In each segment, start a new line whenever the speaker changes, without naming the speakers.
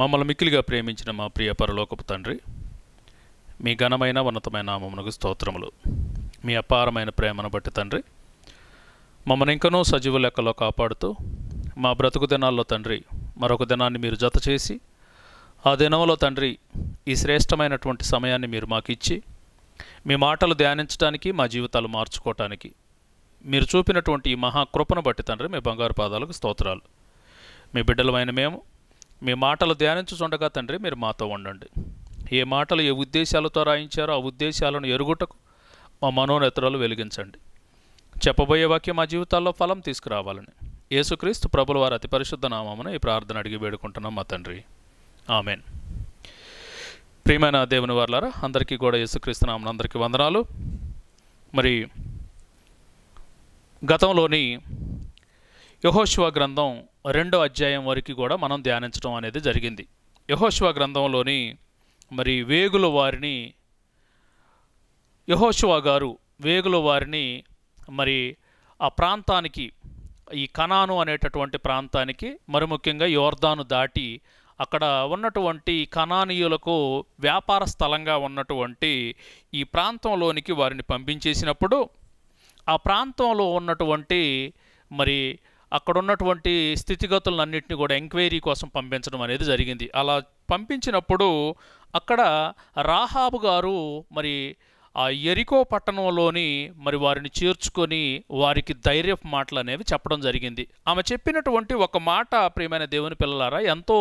మమ్మల్ని మిక్కిలిగా ప్రేమించిన మా ప్రియ పరలోకపు తండ్రి మీ ఘనమైన ఉన్నతమైన నామమునకు స్తోత్రములు మీ అపారమైన ప్రేమను బట్టి తండ్రి మమ్మల్ని ఇంకనూ సజీవ లెక్కలో కాపాడుతూ మా బ్రతుకు దినాల్లో తండ్రి మరొక దినాన్ని మీరు జత చేసి ఆ దినంలో తండ్రి ఈ శ్రేష్టమైనటువంటి సమయాన్ని మీరు మాకు ఇచ్చి మీ మాటలు ధ్యానించడానికి మా జీవితాలు మార్చుకోవటానికి మీరు చూపినటువంటి ఈ మహాకృపను బట్టి తండ్రి మీ బంగారు పాదాలకు స్తోత్రాలు మీ బిడ్డలమైన మేము మీ మాటలు ధ్యానించుచుండగా తండ్రి మీరు మాతో ఉండండి ఏ మాటలు ఏ ఉద్దేశాలతో రాయించారో ఆ ఉద్దేశాలను ఎరుగుటకు మా మనోనేతరాలు వెలిగించండి చెప్పబోయే వాక్యం మా జీవితాల్లో ఫలం తీసుకురావాలని యేసుక్రీస్తు ప్రభుల వారి అతి పరిశుద్ధ నామమున ఈ ప్రార్థన అడిగి వేడుకుంటున్నాం మా తండ్రి ఆమెన్ ప్రియమైన దేవుని వర్లారా అందరికీ కూడా యేసుక్రీస్తు నామన అందరికీ వందనాలు మరి గతంలోని యహోశివ గ్రంథం రెండో అధ్యాయం వరకు కూడా మనం ధ్యానించడం అనేది జరిగింది యహోశివ గ్రంథంలోని మరి వేగుల వారిని యహోశివ గారు వేగుల వారిని మరి ఆ ప్రాంతానికి ఈ కనాను అనేటటువంటి ప్రాంతానికి మరి ముఖ్యంగా యోర్దాను దాటి అక్కడ ఉన్నటువంటి కనానీయులకు వ్యాపార స్థలంగా ఉన్నటువంటి ఈ ప్రాంతంలోనికి వారిని పంపించేసినప్పుడు ఆ ప్రాంతంలో ఉన్నటువంటి మరి అక్కడ ఉన్నటువంటి స్థితిగతులన్నింటినీ కూడా ఎంక్వైరీ కోసం పంపించడం అనేది జరిగింది అలా పంపించినప్పుడు అక్కడ రాహాబు గారు మరి ఆ ఎరికో పట్టణంలోని మరి వారిని చేర్చుకొని వారికి ధైర్య మాటలు అనేవి చెప్పడం జరిగింది ఆమె చెప్పినటువంటి ఒక మాట ప్రియమైన దేవుని పిల్లలారా ఎంతో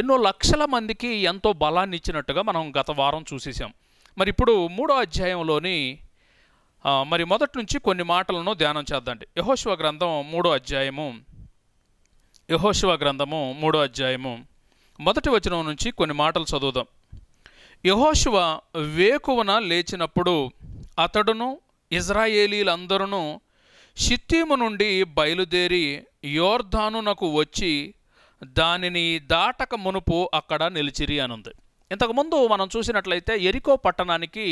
ఎన్నో లక్షల మందికి ఎంతో బలాన్ని ఇచ్చినట్టుగా మనం గత వారం చూసేసాం మరి ఇప్పుడు మూడో అధ్యాయంలోని మరి మొదటి నుంచి కొన్ని మాటలను ధ్యానం చేద్దండి యహోశివ గ్రంథం మూడో అధ్యాయము యహోశివ గ్రంథము మూడో అధ్యాయము మొదటి వచనం నుంచి కొన్ని మాటలు చదువుదాం యహోశివ వేకువన లేచినప్పుడు అతడును ఇజ్రాయేలీలందరూ షిత్తీము నుండి బయలుదేరి యోర్ధానునకు వచ్చి దానిని దాటక మునుపు అక్కడ నిలిచిరి అనుంది ఇంతకుముందు మనం చూసినట్లయితే ఎరికో పట్టణానికి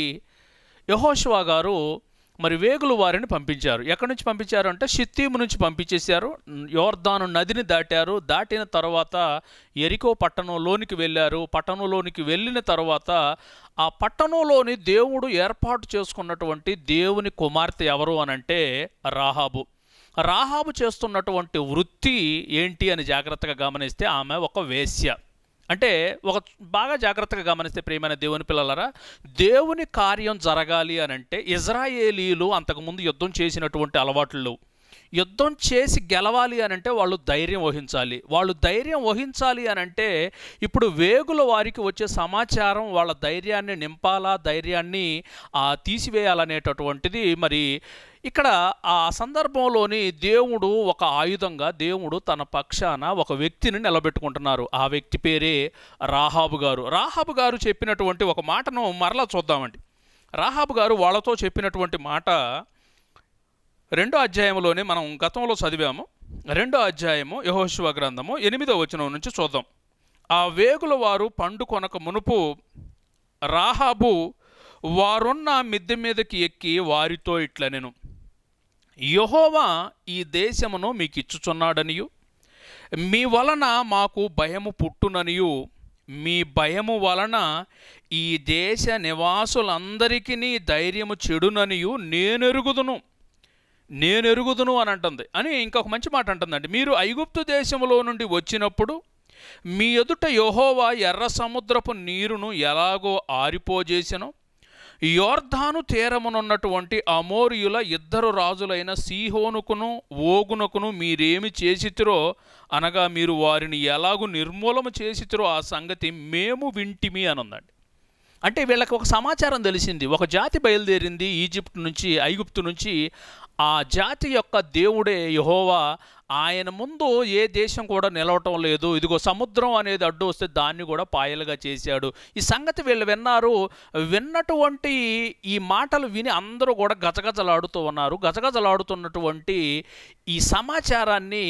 యహోశివా గారు మరి వేగులు వారిని పంపించారు ఎక్కడి నుంచి పంపించారు అంటే షిత్తీము నుంచి పంపించేశారు యోర్ధాను నదిని దాటారు దాటిన తర్వాత ఎరికో పట్టణంలోనికి వెళ్ళారు పట్టణంలోనికి వెళ్ళిన తర్వాత ఆ పట్టణంలోని దేవుడు ఏర్పాటు చేసుకున్నటువంటి దేవుని కుమార్తె ఎవరు అనంటే రాహాబు రాహాబు చేస్తున్నటువంటి వృత్తి ఏంటి అని జాగ్రత్తగా గమనిస్తే ఆమె ఒక వేశ్య అంటే ఒక బాగా జాగ్రత్తగా గమనిస్తే ప్రియమైన దేవుని పిల్లలరా దేవుని కార్యం జరగాలి అని అంటే ఇజ్రాయేలీలు అంతకుముందు యుద్ధం చేసినటువంటి అలవాట్లు యుద్ధం చేసి గెలవాలి అని అంటే వాళ్ళు ధైర్యం వహించాలి వాళ్ళు ధైర్యం వహించాలి అని అంటే ఇప్పుడు వేగుల వారికి వచ్చే సమాచారం వాళ్ళ ధైర్యాన్ని నింపాలా ధైర్యాన్ని తీసివేయాలనేటటువంటిది మరి ఇక్కడ ఆ సందర్భంలోని దేవుడు ఒక ఆయుధంగా దేవుడు తన పక్షాన ఒక వ్యక్తిని నిలబెట్టుకుంటున్నారు ఆ వ్యక్తి పేరే రాహాబు గారు రాహాబు గారు చెప్పినటువంటి ఒక మాటను మరలా చూద్దామండి రాహాబు గారు వాళ్ళతో చెప్పినటువంటి మాట రెండో అధ్యాయంలోనే మనం గతంలో చదివాము రెండో అధ్యాయము యహోశివ గ్రంథము ఎనిమిదో వచనం నుంచి చూద్దాం ఆ వేగుల వారు పండు కొనక మునుపు రాహాబు వారున్న మిద్దె మీదకి ఎక్కి వారితో ఇట్ల నేను యహోవా ఈ దేశమును మీకు ఇచ్చుచున్నాడనియు మీ వలన మాకు భయము పుట్టుననియు మీ భయము వలన ఈ దేశ నివాసులందరికీ ధైర్యము చెడుననియు నేనెరుగుదును నేను ఎరుగుదును అని అంటుంది అని ఇంకొక మంచి మాట అంటుందండి మీరు ఐగుప్తు దేశంలో నుండి వచ్చినప్పుడు మీ ఎదుట యోహోవా ఎర్ర సముద్రపు నీరును ఎలాగో ఆరిపోజేసెను యోర్ధాను తీరమునున్నటువంటి అమోరియుల ఇద్దరు రాజులైన సీహోనుకును ఓగునకును మీరేమి చేసితురో అనగా మీరు వారిని ఎలాగు నిర్మూలన చేసితిరో ఆ సంగతి మేము వింటిమి అనుందండి అంటే వీళ్ళకి ఒక సమాచారం తెలిసింది ఒక జాతి బయలుదేరింది ఈజిప్ట్ నుంచి ఐగుప్తు నుంచి ఆ జాతి యొక్క దేవుడే యహోవా ఆయన ముందు ఏ దేశం కూడా నిలవటం లేదు ఇదిగో సముద్రం అనేది అడ్డు వస్తే దాన్ని కూడా పాయలుగా చేశాడు ఈ సంగతి వీళ్ళు విన్నారు విన్నటువంటి ఈ మాటలు విని అందరూ కూడా గజగజలాడుతూ ఉన్నారు గజగజలాడుతున్నటువంటి ఈ సమాచారాన్ని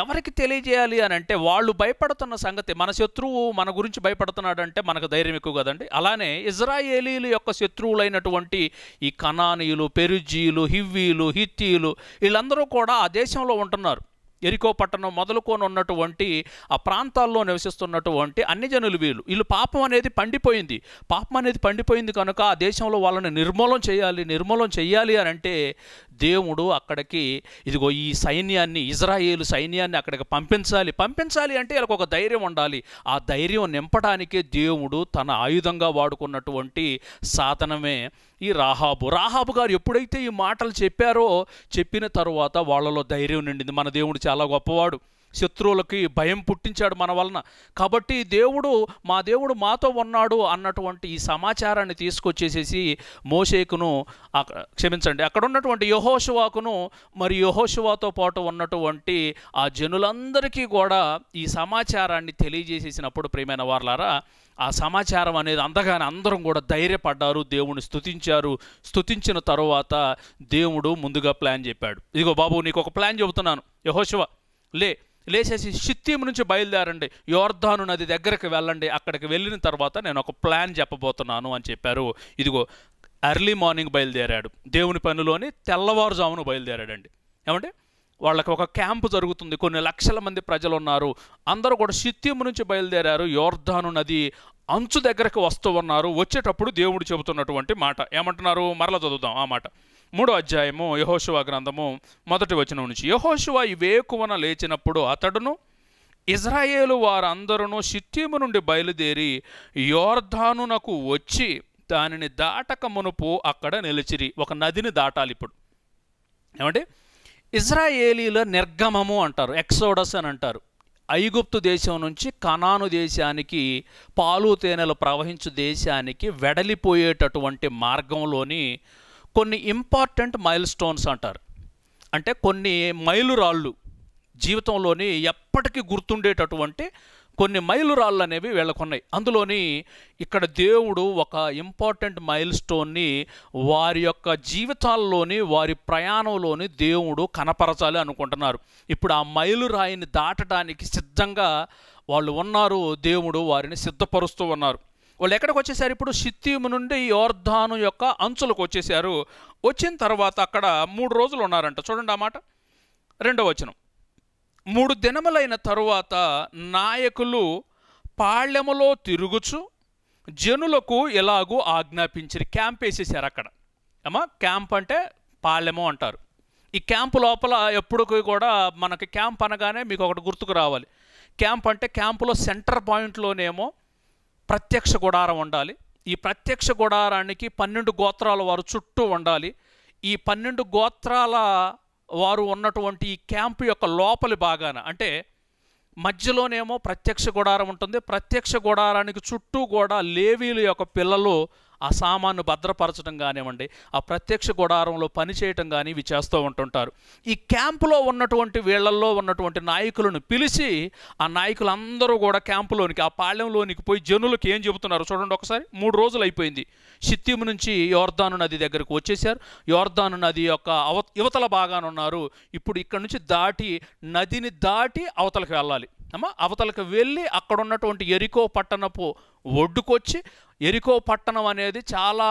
ఎవరికి తెలియజేయాలి అని అంటే వాళ్ళు భయపడుతున్న సంగతి మన శత్రువు మన గురించి భయపడుతున్నాడంటే మనకు ధైర్యం ఎక్కువ కదండి అలానే ఇజ్రాయేలీలు యొక్క శత్రువులైనటువంటి ఈ కనానీయులు పెరుజీలు హివ్వీలు హిత్తీలు వీళ్ళందరూ కూడా ఆ దేశంలో ఉంటున్నారు ఎరికో పట్టణం మొదలుకొని ఉన్నటువంటి ఆ ప్రాంతాల్లో నివసిస్తున్నటువంటి అన్ని జనులు వీళ్ళు వీళ్ళు పాపం అనేది పండిపోయింది పాపం అనేది పండిపోయింది కనుక ఆ దేశంలో వాళ్ళని నిర్మూలం చేయాలి నిర్మూలం చేయాలి అని అంటే దేవుడు అక్కడికి ఇదిగో ఈ సైన్యాన్ని ఇజ్రాయేల్ సైన్యాన్ని అక్కడికి పంపించాలి పంపించాలి అంటే వీళ్ళకి ఒక ధైర్యం ఉండాలి ఆ ధైర్యం నింపడానికే దేవుడు తన ఆయుధంగా వాడుకున్నటువంటి సాధనమే ఈ రాహాబు రాహాబు గారు ఎప్పుడైతే ఈ మాటలు చెప్పారో చెప్పిన తరువాత వాళ్ళలో ధైర్యం నిండింది మన దేవుడు చాలా గొప్పవాడు శత్రువులకి భయం పుట్టించాడు మన వలన కాబట్టి దేవుడు మా దేవుడు మాతో ఉన్నాడు అన్నటువంటి ఈ సమాచారాన్ని తీసుకొచ్చేసేసి మోషేకును క్షమించండి అక్కడ ఉన్నటువంటి యహోశివాకును మరి యహోశివాతో పాటు ఉన్నటువంటి ఆ జనులందరికీ కూడా ఈ సమాచారాన్ని తెలియజేసేసినప్పుడు ప్రేమైన వార్లారా ఆ సమాచారం అనేది అందగానే అందరం కూడా ధైర్యపడ్డారు దేవుని స్థుతించారు స్థుతించిన తర్వాత దేవుడు ముందుగా ప్లాన్ చెప్పాడు ఇదిగో బాబు నీకు ఒక ప్లాన్ చెబుతున్నాను యహోశివ లే లేచేసి షిత్తీం నుంచి బయలుదేరండి యోర్ధాను నది దగ్గరికి వెళ్ళండి అక్కడికి వెళ్ళిన తర్వాత నేను ఒక ప్లాన్ చెప్పబోతున్నాను అని చెప్పారు ఇదిగో ఎర్లీ మార్నింగ్ బయలుదేరాడు దేవుని పనిలోని తెల్లవారుజామును బయలుదేరాడండి ఏమంటే వాళ్ళకి ఒక క్యాంపు జరుగుతుంది కొన్ని లక్షల మంది ప్రజలు ఉన్నారు అందరూ కూడా సిత్యం నుంచి బయలుదేరారు యోర్ధాను నది అంచు దగ్గరకు వస్తూ ఉన్నారు వచ్చేటప్పుడు దేవుడు చెబుతున్నటువంటి మాట ఏమంటున్నారు మరల చదువుతాం ఆ మాట మూడో అధ్యాయము యహోశివ గ్రంథము మొదటి వచనం నుంచి యహోశువ వేకువన లేచినప్పుడు అతడును ఇజ్రాయేలు వారందరూ సిత్తీము నుండి బయలుదేరి యోర్ధానునకు వచ్చి దానిని దాటక మునుపు అక్కడ నిలిచిరి ఒక నదిని దాటాలి ఇప్పుడు ఏమంటే ఇజ్రాయేలీల నిర్గమము అంటారు ఎక్సోడస్ అని అంటారు ఐగుప్తు దేశం నుంచి కనాను దేశానికి పాలు తేనెలు ప్రవహించు దేశానికి వెడలిపోయేటటువంటి మార్గంలోని కొన్ని ఇంపార్టెంట్ మైల్ స్టోన్స్ అంటారు అంటే కొన్ని మైలురాళ్ళు జీవితంలోని ఎప్పటికీ గుర్తుండేటటువంటి కొన్ని మైలురాళ్ళు అనేవి వీళ్ళకున్నాయి అందులోని ఇక్కడ దేవుడు ఒక ఇంపార్టెంట్ మైల్ స్టోన్ని వారి యొక్క జీవితాల్లోని వారి ప్రయాణంలోని దేవుడు కనపరచాలి అనుకుంటున్నారు ఇప్పుడు ఆ మైలురాయిని దాటడానికి సిద్ధంగా వాళ్ళు ఉన్నారు దేవుడు వారిని సిద్ధపరుస్తూ ఉన్నారు వాళ్ళు ఎక్కడికి వచ్చేసారు ఇప్పుడు సిత్తిము నుండి యోర్ధాను యొక్క అంచులకు వచ్చేసారు వచ్చిన తర్వాత అక్కడ మూడు రోజులు ఉన్నారంట చూడండి ఆ మాట రెండవ వచనం మూడు దినములైన తరువాత నాయకులు పాళ్యములో తిరుగుచు జనులకు ఎలాగూ ఆజ్ఞాపించారు క్యాంప్ వేసేసారు అక్కడ ఏమా క్యాంప్ అంటే పాళ్యము అంటారు ఈ క్యాంపు లోపల ఎప్పుడు కూడా మనకి క్యాంప్ అనగానే మీకు ఒకటి గుర్తుకు రావాలి క్యాంప్ అంటే క్యాంపులో సెంటర్ పాయింట్లోనేమో ప్రత్యక్ష గుడారం ఉండాలి ఈ ప్రత్యక్ష గుడారానికి పన్నెండు గోత్రాల వారు చుట్టూ ఉండాలి ఈ పన్నెండు గోత్రాల వారు ఉన్నటువంటి ఈ క్యాంపు యొక్క లోపలి భాగాన అంటే మధ్యలోనేమో ప్రత్యక్ష గుడారం ఉంటుంది ప్రత్యక్ష గుడారానికి చుట్టూ కూడా లేవీల యొక్క పిల్లలు ఆ సామాన్ను భద్రపరచడం కానివ్వండి ఆ ప్రత్యక్ష గుడారంలో పనిచేయటం కానీ ఇవి చేస్తూ ఉంటుంటారు ఈ క్యాంపులో ఉన్నటువంటి వీళ్ళల్లో ఉన్నటువంటి నాయకులను పిలిచి ఆ నాయకులందరూ కూడా క్యాంపులోనికి ఆ పాళ్యంలోనికి పోయి జనులకు ఏం చెబుతున్నారు చూడండి ఒకసారి మూడు రోజులు అయిపోయింది సిత్తిము నుంచి యోర్ధాను నది దగ్గరకు వచ్చేసారు యోర్ధాను నది యొక్క అవ యువతల బాగాన ఉన్నారు ఇప్పుడు ఇక్కడ నుంచి దాటి నదిని దాటి అవతలకు వెళ్ళాలి అమ్మ అవతలకు వెళ్ళి అక్కడ ఉన్నటువంటి ఎరికో పట్టణపు ఒడ్డుకొచ్చి ఎరికో పట్టణం అనేది చాలా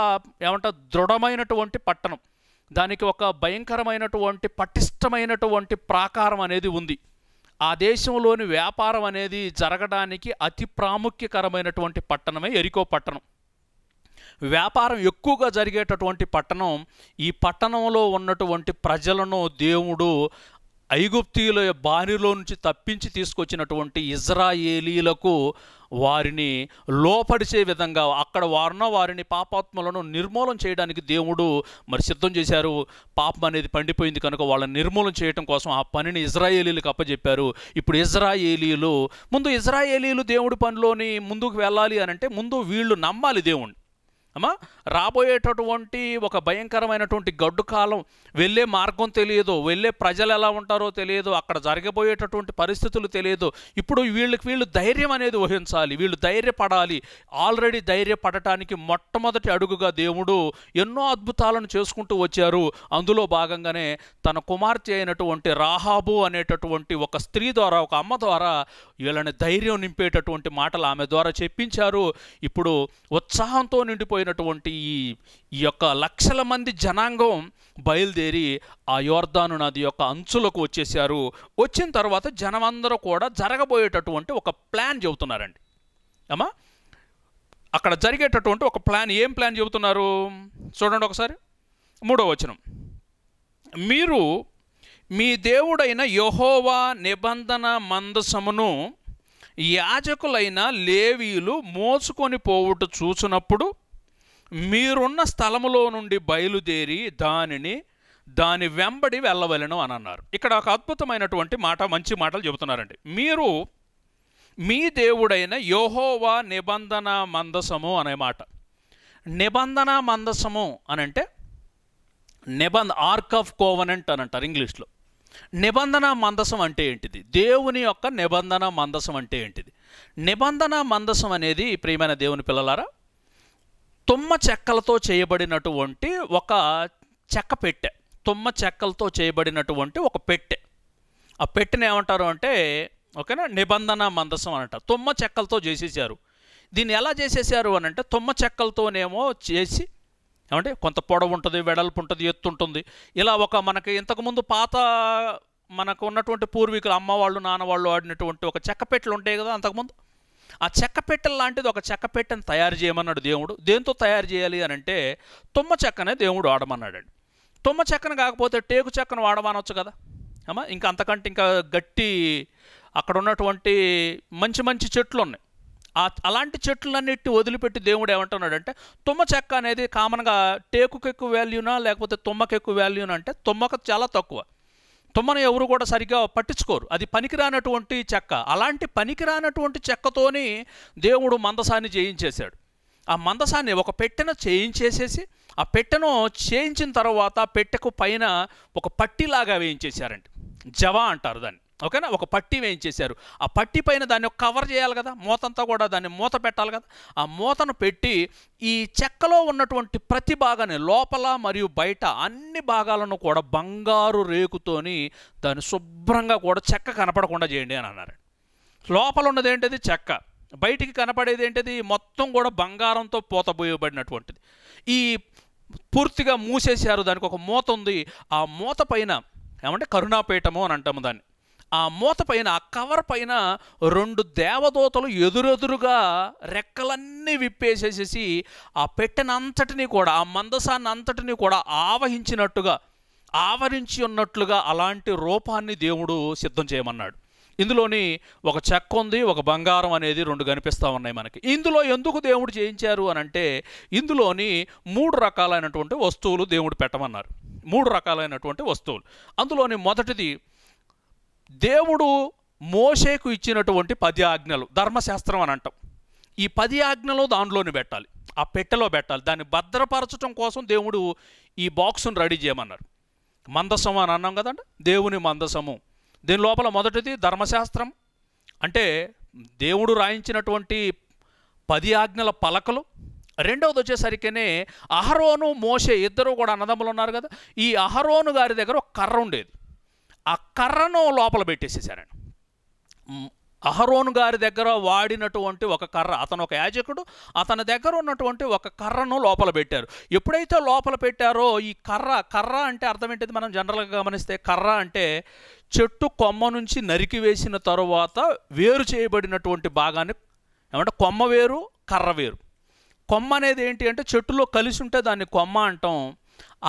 ఏమంట దృఢమైనటువంటి పట్టణం దానికి ఒక భయంకరమైనటువంటి పటిష్టమైనటువంటి ప్రాకారం అనేది ఉంది ఆ దేశంలోని వ్యాపారం అనేది జరగడానికి అతి ప్రాముఖ్యకరమైనటువంటి పట్టణమే ఎరికో పట్టణం వ్యాపారం ఎక్కువగా జరిగేటటువంటి పట్టణం ఈ పట్టణంలో ఉన్నటువంటి ప్రజలను దేవుడు ఐగుప్తీయుల బారిలో నుంచి తప్పించి తీసుకొచ్చినటువంటి ఇజ్రాయేలీలకు వారిని లోపడిచే విధంగా అక్కడ వారిన వారిని పాపాత్మలను నిర్మూలన చేయడానికి దేవుడు మరి సిద్ధం చేశారు పాపం అనేది పండిపోయింది కనుక వాళ్ళని నిర్మూలన చేయడం కోసం ఆ పనిని ఇజ్రాయేలీలకు అప్పచెప్పారు ఇప్పుడు ఇజ్రాయేలీలు ముందు ఇజ్రాయేలీలు దేవుడి పనిలోని ముందుకు వెళ్ళాలి అని అంటే ముందు వీళ్ళు నమ్మాలి దేవుణ్ణి అమ్మా రాబోయేటటువంటి ఒక భయంకరమైనటువంటి గడ్డు కాలం వెళ్ళే మార్గం తెలియదు వెళ్ళే ప్రజలు ఎలా ఉంటారో తెలియదు అక్కడ జరగబోయేటటువంటి పరిస్థితులు తెలియదు ఇప్పుడు వీళ్ళకి వీళ్ళు ధైర్యం అనేది ఊహించాలి వీళ్ళు ధైర్యపడాలి ఆల్రెడీ ధైర్యపడటానికి మొట్టమొదటి అడుగుగా దేవుడు ఎన్నో అద్భుతాలను చేసుకుంటూ వచ్చారు అందులో భాగంగానే తన కుమార్తె అయినటువంటి రాహాబు అనేటటువంటి ఒక స్త్రీ ద్వారా ఒక అమ్మ ద్వారా వీళ్ళని ధైర్యం నింపేటటువంటి మాటలు ఆమె ద్వారా చెప్పించారు ఇప్పుడు ఉత్సాహంతో నిండిపోయి పోయినటువంటి ఈ ఈ యొక్క లక్షల మంది జనాంగం బయలుదేరి ఆ యోర్ధాను నది యొక్క అంచులకు వచ్చేసారు వచ్చిన తర్వాత జనమందరూ కూడా జరగబోయేటటువంటి ఒక ప్లాన్ చెబుతున్నారండి అమ్మా అక్కడ జరిగేటటువంటి ఒక ప్లాన్ ఏం ప్లాన్ చెబుతున్నారు చూడండి ఒకసారి మూడో వచనం మీరు మీ దేవుడైన యహోవా నిబంధన మందసమును యాజకులైన లేవీలు మోసుకొని పోవుట చూసినప్పుడు మీరున్న స్థలములో నుండి బయలుదేరి దానిని దాని వెంబడి వెళ్ళవలను అని అన్నారు ఇక్కడ ఒక అద్భుతమైనటువంటి మాట మంచి మాటలు చెబుతున్నారండి మీరు మీ దేవుడైన యోహోవా నిబంధన మందసము అనే మాట నిబంధన మందసము అని అంటే నిబంధ ఆర్క్ ఆఫ్ కోవనెంట్ అని అంటారు ఇంగ్లీష్లో నిబంధన మందసం అంటే ఏంటిది దేవుని యొక్క నిబంధన మందసం అంటే ఏంటిది నిబంధన మందసం అనేది ప్రియమైన దేవుని పిల్లలారా తుమ్మ చెక్కలతో చేయబడినటువంటి ఒక చెక్క పెట్టె తుమ్మ చెక్కలతో చేయబడినటువంటి ఒక పెట్టె ఆ పెట్టెని ఏమంటారు అంటే ఓకేనా నిబంధన మందసం అనట తుమ్మ చెక్కలతో చేసేసారు దీన్ని ఎలా చేసేసారు అని అంటే తుమ్మ చెక్కలతోనేమో చేసి ఏమంటే కొంత పొడవు ఉంటుంది వెడల్పు ఉంటుంది ఎత్తు ఉంటుంది ఇలా ఒక మనకి ఇంతకుముందు పాత మనకు ఉన్నటువంటి పూర్వీకులు అమ్మవాళ్ళు నాన్నవాళ్ళు ఆడినటువంటి ఒక చెక్క చెక్కపెట్లు ఉంటాయి కదా అంతకుముందు ఆ చెక్క పెట్టెల లాంటిది ఒక చెక్క పెట్టెను తయారు చేయమన్నాడు దేవుడు దేంతో తయారు చేయాలి అని అంటే తుమ్మ చెక్కనే దేవుడు వాడమన్నాడండి తుమ్మ చెక్కను కాకపోతే టేకు చెక్కను వాడమనొచ్చు కదా అమ్మా ఇంకా అంతకంటే ఇంకా గట్టి అక్కడ ఉన్నటువంటి మంచి మంచి చెట్లు ఉన్నాయి అలాంటి చెట్లన్నిటి వదిలిపెట్టి దేవుడు ఏమంటున్నాడంటే తుమ్మ చెక్క అనేది కామన్గా టేకుకు ఎక్కువ వాల్యూనా లేకపోతే తుమ్మకు ఎక్కువ వాల్యూనా అంటే తుమ్మకు చాలా తక్కువ తుమ్మను ఎవరు కూడా సరిగ్గా పట్టించుకోరు అది పనికిరానటువంటి చెక్క అలాంటి పనికిరానటువంటి చెక్కతోని దేవుడు మందసాన్ని చేయించేశాడు ఆ మందసాన్ని ఒక పెట్టెను చేయించేసేసి ఆ పెట్టెను చేయించిన తర్వాత పెట్టెకు పైన ఒక పట్టిలాగా వేయించేశారండి జవా అంటారు దాన్ని ఓకేనా ఒక పట్టి వేయించేశారు ఆ పట్టి పైన దాన్ని కవర్ చేయాలి కదా మూతంతా కూడా దాన్ని మూత పెట్టాలి కదా ఆ మూతను పెట్టి ఈ చెక్కలో ఉన్నటువంటి ప్రతి భాగాన్ని లోపల మరియు బయట అన్ని భాగాలను కూడా బంగారు రేకుతోని దాన్ని శుభ్రంగా కూడా చెక్క కనపడకుండా చేయండి అని అన్నారు లోపల ఉన్నది చెక్క బయటికి కనపడేది ఏంటిది మొత్తం కూడా బంగారంతో పోతబోయబడినటువంటిది ఈ పూర్తిగా మూసేశారు దానికి ఒక మూత ఉంది ఆ మూత పైన ఏమంటే కరుణాపీఠము అని అంటాము దాన్ని ఆ మూత పైన ఆ కవర్ పైన రెండు దేవదూతలు ఎదురెదురుగా రెక్కలన్నీ విప్పేసేసేసి ఆ పెట్టెనంతటిని కూడా ఆ మందసాన్ని అంతటిని కూడా ఆవహించినట్టుగా ఆవరించి ఉన్నట్లుగా అలాంటి రూపాన్ని దేవుడు సిద్ధం చేయమన్నాడు ఇందులోని ఒక చెక్క ఉంది ఒక బంగారం అనేది రెండు కనిపిస్తూ ఉన్నాయి మనకి ఇందులో ఎందుకు దేవుడు చేయించారు అని అంటే ఇందులోని మూడు రకాలైనటువంటి వస్తువులు దేవుడు పెట్టమన్నారు మూడు రకాలైనటువంటి వస్తువులు అందులోని మొదటిది దేవుడు మోషేకు ఇచ్చినటువంటి పది ఆజ్ఞలు ధర్మశాస్త్రం అని అంటాం ఈ పది ఆజ్ఞలు దానిలోనే పెట్టాలి ఆ పెట్టెలో పెట్టాలి దాన్ని భద్రపరచడం కోసం దేవుడు ఈ బాక్సును రెడీ చేయమన్నారు మందసము అని అన్నాం కదండి దేవుని మందసము దీని లోపల మొదటిది ధర్మశాస్త్రం అంటే దేవుడు రాయించినటువంటి పది ఆజ్ఞల పలకలు రెండవది వచ్చేసరికినే అహరోను మోషే ఇద్దరు కూడా అన్నదమ్ములు ఉన్నారు కదా ఈ అహరోను గారి దగ్గర ఒక కర్ర ఉండేది ఆ కర్రను లోపల పెట్టేసేసారని అహరోను గారి దగ్గర వాడినటువంటి ఒక కర్ర అతను ఒక యాజకుడు అతని దగ్గర ఉన్నటువంటి ఒక కర్రను లోపల పెట్టారు ఎప్పుడైతే లోపల పెట్టారో ఈ కర్ర కర్ర అంటే అర్థం ఏంటిది మనం జనరల్గా గమనిస్తే కర్ర అంటే చెట్టు కొమ్మ నుంచి నరికి వేసిన తరువాత వేరు చేయబడినటువంటి భాగాన్ని ఏమంటే కొమ్మ వేరు కర్ర వేరు కొమ్మ అనేది ఏంటి అంటే చెట్టులో కలిసి ఉంటే దాన్ని కొమ్మ అంటాం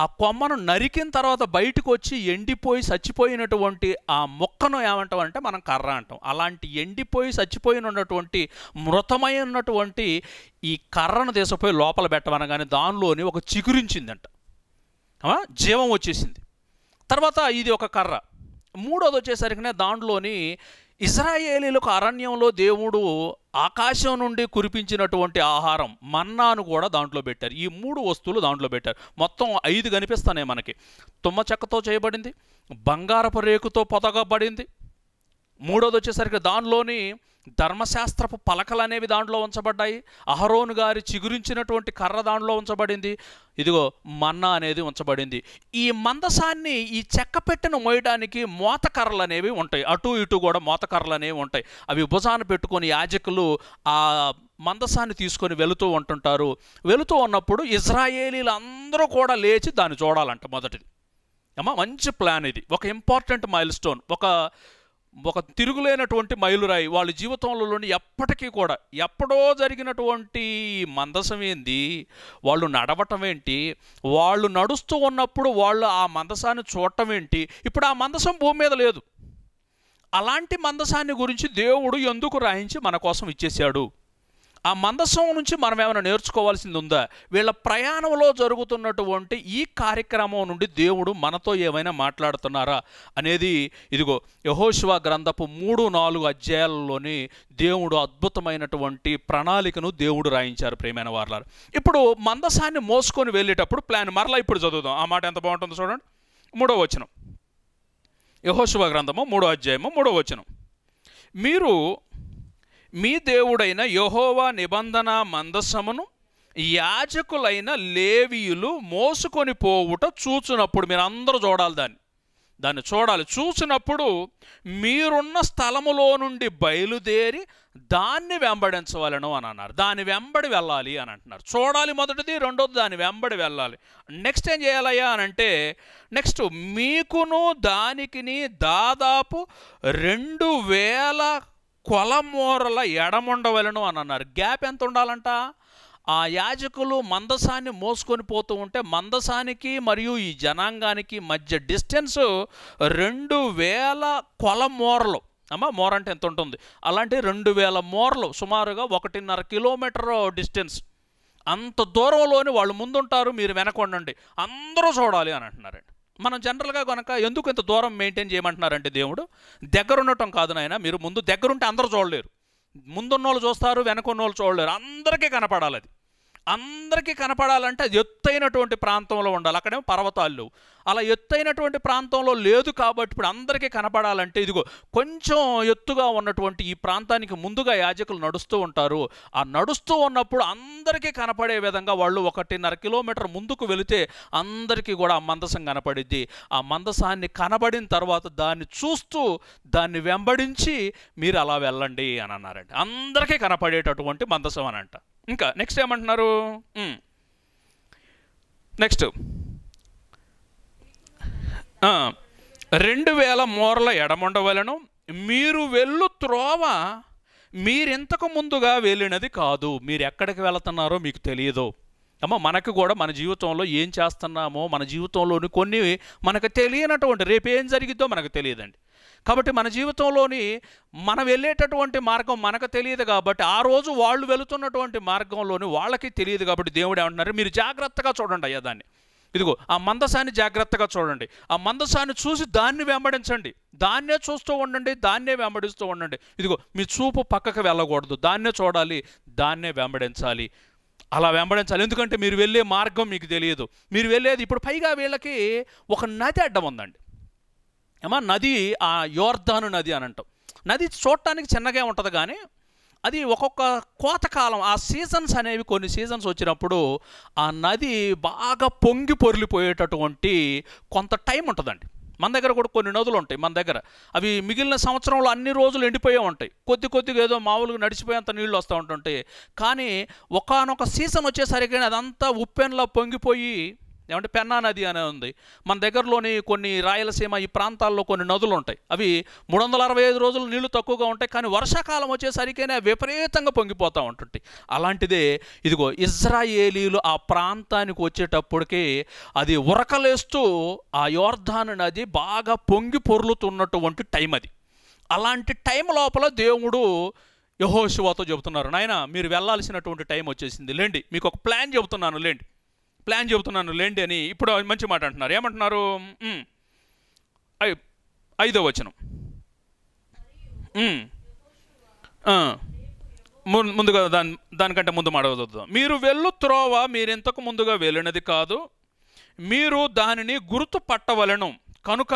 ఆ కొమ్మను నరికిన తర్వాత బయటకు వచ్చి ఎండిపోయి చచ్చిపోయినటువంటి ఆ మొక్కను ఏమంటామంటే మనం కర్ర అంటాం అలాంటి ఎండిపోయి చచ్చిపోయిన ఉన్నటువంటి మృతమై ఉన్నటువంటి ఈ కర్రను తీసుకుపోయి లోపల పెట్టమనగానే దానిలోని ఒక చిగురించిందంట జీవం వచ్చేసింది తర్వాత ఇది ఒక కర్ర మూడోది వచ్చేసరికి దానిలోని ఇజ్రాయేలీలకు అరణ్యంలో దేవుడు ఆకాశం నుండి కురిపించినటువంటి ఆహారం మన్నాను కూడా దాంట్లో పెట్టారు ఈ మూడు వస్తువులు దాంట్లో పెట్టారు మొత్తం ఐదు కనిపిస్తున్నాయి మనకి తుమ్మ చెక్కతో చేయబడింది బంగారపు రేకుతో పొదగబడింది మూడోది వచ్చేసరికి దానిలోని ధర్మశాస్త్రపు పలకలు అనేవి దాంట్లో ఉంచబడ్డాయి అహరోను గారి చిగురించినటువంటి కర్ర దాంట్లో ఉంచబడింది ఇదిగో మన్నా అనేది ఉంచబడింది ఈ మందసాన్ని ఈ చెక్క పెట్టెను మోయడానికి మోతకర్రలు అనేవి ఉంటాయి అటు ఇటు కూడా మోతకర్రలు అనేవి ఉంటాయి అవి భుజాన పెట్టుకొని యాజకులు ఆ మందసాన్ని తీసుకొని వెళుతూ ఉంటుంటారు వెళుతూ ఉన్నప్పుడు ఇజ్రాయేలీలు అందరూ కూడా లేచి దాన్ని చూడాలంట మొదటిది అమ్మా మంచి ప్లాన్ ఇది ఒక ఇంపార్టెంట్ మైల్ స్టోన్ ఒక ఒక తిరుగులేనటువంటి మైలురాయి వాళ్ళ జీవితంలోని ఎప్పటికీ కూడా ఎప్పుడో జరిగినటువంటి మందసం ఏంది వాళ్ళు నడవటం ఏంటి వాళ్ళు నడుస్తూ ఉన్నప్పుడు వాళ్ళు ఆ మందసాన్ని చూడటం ఏంటి ఇప్పుడు ఆ మందసం భూమి మీద లేదు అలాంటి మందసాన్ని గురించి దేవుడు ఎందుకు రాయించి మన కోసం ఇచ్చేశాడు ఆ మందసం నుంచి మనం ఏమైనా నేర్చుకోవాల్సింది ఉందా వీళ్ళ ప్రయాణంలో జరుగుతున్నటువంటి ఈ కార్యక్రమం నుండి దేవుడు మనతో ఏమైనా మాట్లాడుతున్నారా అనేది ఇదిగో యహోశివ గ్రంథపు మూడు నాలుగు అధ్యాయాలలోని దేవుడు అద్భుతమైనటువంటి ప్రణాళికను దేవుడు రాయించారు ప్రేమైన వార్లారు ఇప్పుడు మందసాన్ని మోసుకొని వెళ్ళేటప్పుడు ప్లాన్ మరలా ఇప్పుడు చదువుదాం ఆ మాట ఎంత బాగుంటుందో చూడండి మూడో వచనం యహోశివ గ్రంథము మూడో అధ్యాయము మూడో వచనం మీరు మీ దేవుడైన యహోవా నిబంధన మందసమును యాజకులైన లేవీయులు మోసుకొని పోవుట చూచినప్పుడు మీరు అందరూ చూడాలి దాన్ని దాన్ని చూడాలి చూసినప్పుడు మీరున్న స్థలములో నుండి బయలుదేరి దాన్ని వెంబడించవలను అని అన్నారు దాని వెంబడి వెళ్ళాలి అని అంటున్నారు చూడాలి మొదటిది రెండోది దాని వెంబడి వెళ్ళాలి నెక్స్ట్ ఏం చేయాలయ్యా అని అంటే నెక్స్ట్ మీకును దానికిని దాదాపు రెండు వేల కొలమూరల ఎడముండవలను అని అన్నారు గ్యాప్ ఎంత ఉండాలంట ఆ యాజకులు మందసాన్ని మోసుకొని పోతూ ఉంటే మందసానికి మరియు ఈ జనాంగానికి మధ్య డిస్టెన్స్ రెండు వేల కొలమూరలు అమ్మ మోర అంటే ఎంత ఉంటుంది అలాంటి రెండు వేల మోరలు సుమారుగా ఒకటిన్నర కిలోమీటర్ డిస్టెన్స్ అంత దూరంలోని వాళ్ళు ముందుంటారు మీరు వెనకొండండి అందరూ చూడాలి అని అంటున్నారండి మనం జనరల్గా కనుక ఎందుకు ఇంత దూరం మెయింటైన్ చేయమంటున్నారంటే దేవుడు దగ్గరుండటం కాదు నాయన మీరు ముందు దగ్గరుంటే అందరూ చూడలేరు ముందున్న వాళ్ళు చూస్తారు వెనకున్న వాళ్ళు చూడలేరు అందరికీ కనపడాలి అది అందరికీ కనపడాలంటే అది ఎత్తైనటువంటి ప్రాంతంలో ఉండాలి అక్కడేమో పర్వతాలు అలా ఎత్తైనటువంటి ప్రాంతంలో లేదు కాబట్టి ఇప్పుడు అందరికీ కనపడాలంటే ఇదిగో కొంచెం ఎత్తుగా ఉన్నటువంటి ఈ ప్రాంతానికి ముందుగా యాజకులు నడుస్తూ ఉంటారు ఆ నడుస్తూ ఉన్నప్పుడు అందరికీ కనపడే విధంగా వాళ్ళు ఒకటిన్నర కిలోమీటర్ ముందుకు వెళితే అందరికీ కూడా ఆ మందసం కనపడిద్ది ఆ మందసాన్ని కనబడిన తర్వాత దాన్ని చూస్తూ దాన్ని వెంబడించి మీరు అలా వెళ్ళండి అని అన్నారండి అందరికీ కనపడేటటువంటి మందసం అని అంటారు ఇంకా నెక్స్ట్ ఏమంటున్నారు నెక్స్ట్ రెండు వేల మూరల ఎడముండవలను మీరు వెళ్ళు త్రోవ మీరింతకు ముందుగా వెళ్ళినది కాదు మీరు ఎక్కడికి వెళుతున్నారో మీకు తెలియదు అమ్మ మనకు కూడా మన జీవితంలో ఏం చేస్తున్నామో మన జీవితంలోని కొన్ని మనకు తెలియనటువంటి రేపు ఏం జరిగిద్దో మనకు తెలియదండి కాబట్టి మన జీవితంలోని మనం వెళ్ళేటటువంటి మార్గం మనకు తెలియదు కాబట్టి ఆ రోజు వాళ్ళు వెళుతున్నటువంటి మార్గంలోని వాళ్ళకి తెలియదు కాబట్టి దేవుడు ఏమంటున్నారు మీరు జాగ్రత్తగా చూడండి అయ్యా దాన్ని ఇదిగో ఆ మందసాన్ని జాగ్రత్తగా చూడండి ఆ మందసాన్ని చూసి దాన్ని వెంబడించండి దాన్నే చూస్తూ ఉండండి దాన్నే వెంబడిస్తూ ఉండండి ఇదిగో మీ చూపు పక్కకు వెళ్ళకూడదు దాన్నే చూడాలి దాన్నే వెంబడించాలి అలా వెంబడించాలి ఎందుకంటే మీరు వెళ్ళే మార్గం మీకు తెలియదు మీరు వెళ్ళేది ఇప్పుడు పైగా వీళ్ళకి ఒక నది అడ్డం ఉందండి ఏమా నది ఆ యోర్ధాను నది అని అంటాం నది చూడటానికి చిన్నగా ఉంటుంది కానీ అది ఒక్కొక్క కోతకాలం ఆ సీజన్స్ అనేవి కొన్ని సీజన్స్ వచ్చినప్పుడు ఆ నది బాగా పొంగి పొరిలిపోయేటటువంటి కొంత టైం ఉంటుందండి మన దగ్గర కూడా కొన్ని నదులు ఉంటాయి మన దగ్గర అవి మిగిలిన సంవత్సరంలో అన్ని రోజులు ఎండిపోయే ఉంటాయి కొద్ది కొద్దిగా ఏదో మామూలుగా నడిచిపోయేంత నీళ్ళు వస్తూ ఉంటుంటాయి కానీ ఒకనొక సీజన్ వచ్చేసరికి అదంతా ఉప్పెన్లా పొంగిపోయి ఏమంటే పెన్నా నది అనే ఉంది మన దగ్గరలోని కొన్ని రాయలసీమ ఈ ప్రాంతాల్లో కొన్ని నదులు ఉంటాయి అవి మూడు వందల అరవై ఐదు రోజులు నీళ్లు తక్కువగా ఉంటాయి కానీ వర్షాకాలం వచ్చేసరికైనా విపరీతంగా పొంగిపోతూ ఉంటుంది అలాంటిదే ఇదిగో ఇజ్రాయేలీలు ఆ ప్రాంతానికి వచ్చేటప్పటికి అది ఉరకలేస్తూ ఆ యోర్ధాను నది బాగా పొంగి పొర్లుతున్నటువంటి టైం అది అలాంటి టైం లోపల దేవుడు యహోశివాతో చెబుతున్నారు నాయన మీరు వెళ్ళాల్సినటువంటి టైం వచ్చేసింది లేండి మీకు ఒక ప్లాన్ చెబుతున్నాను లేండి ప్లాన్ చెబుతున్నాను లేండి అని ఇప్పుడు మంచి మాట అంటున్నారు ఏమంటున్నారు ఐదో వచనం ముందుగా దాని దానికంటే ముందు మాడవద్దు మీరు వెళ్ళు త్రోవ మీరింతకు ముందుగా వెళ్ళినది కాదు మీరు దానిని గుర్తు పట్టవలను కనుక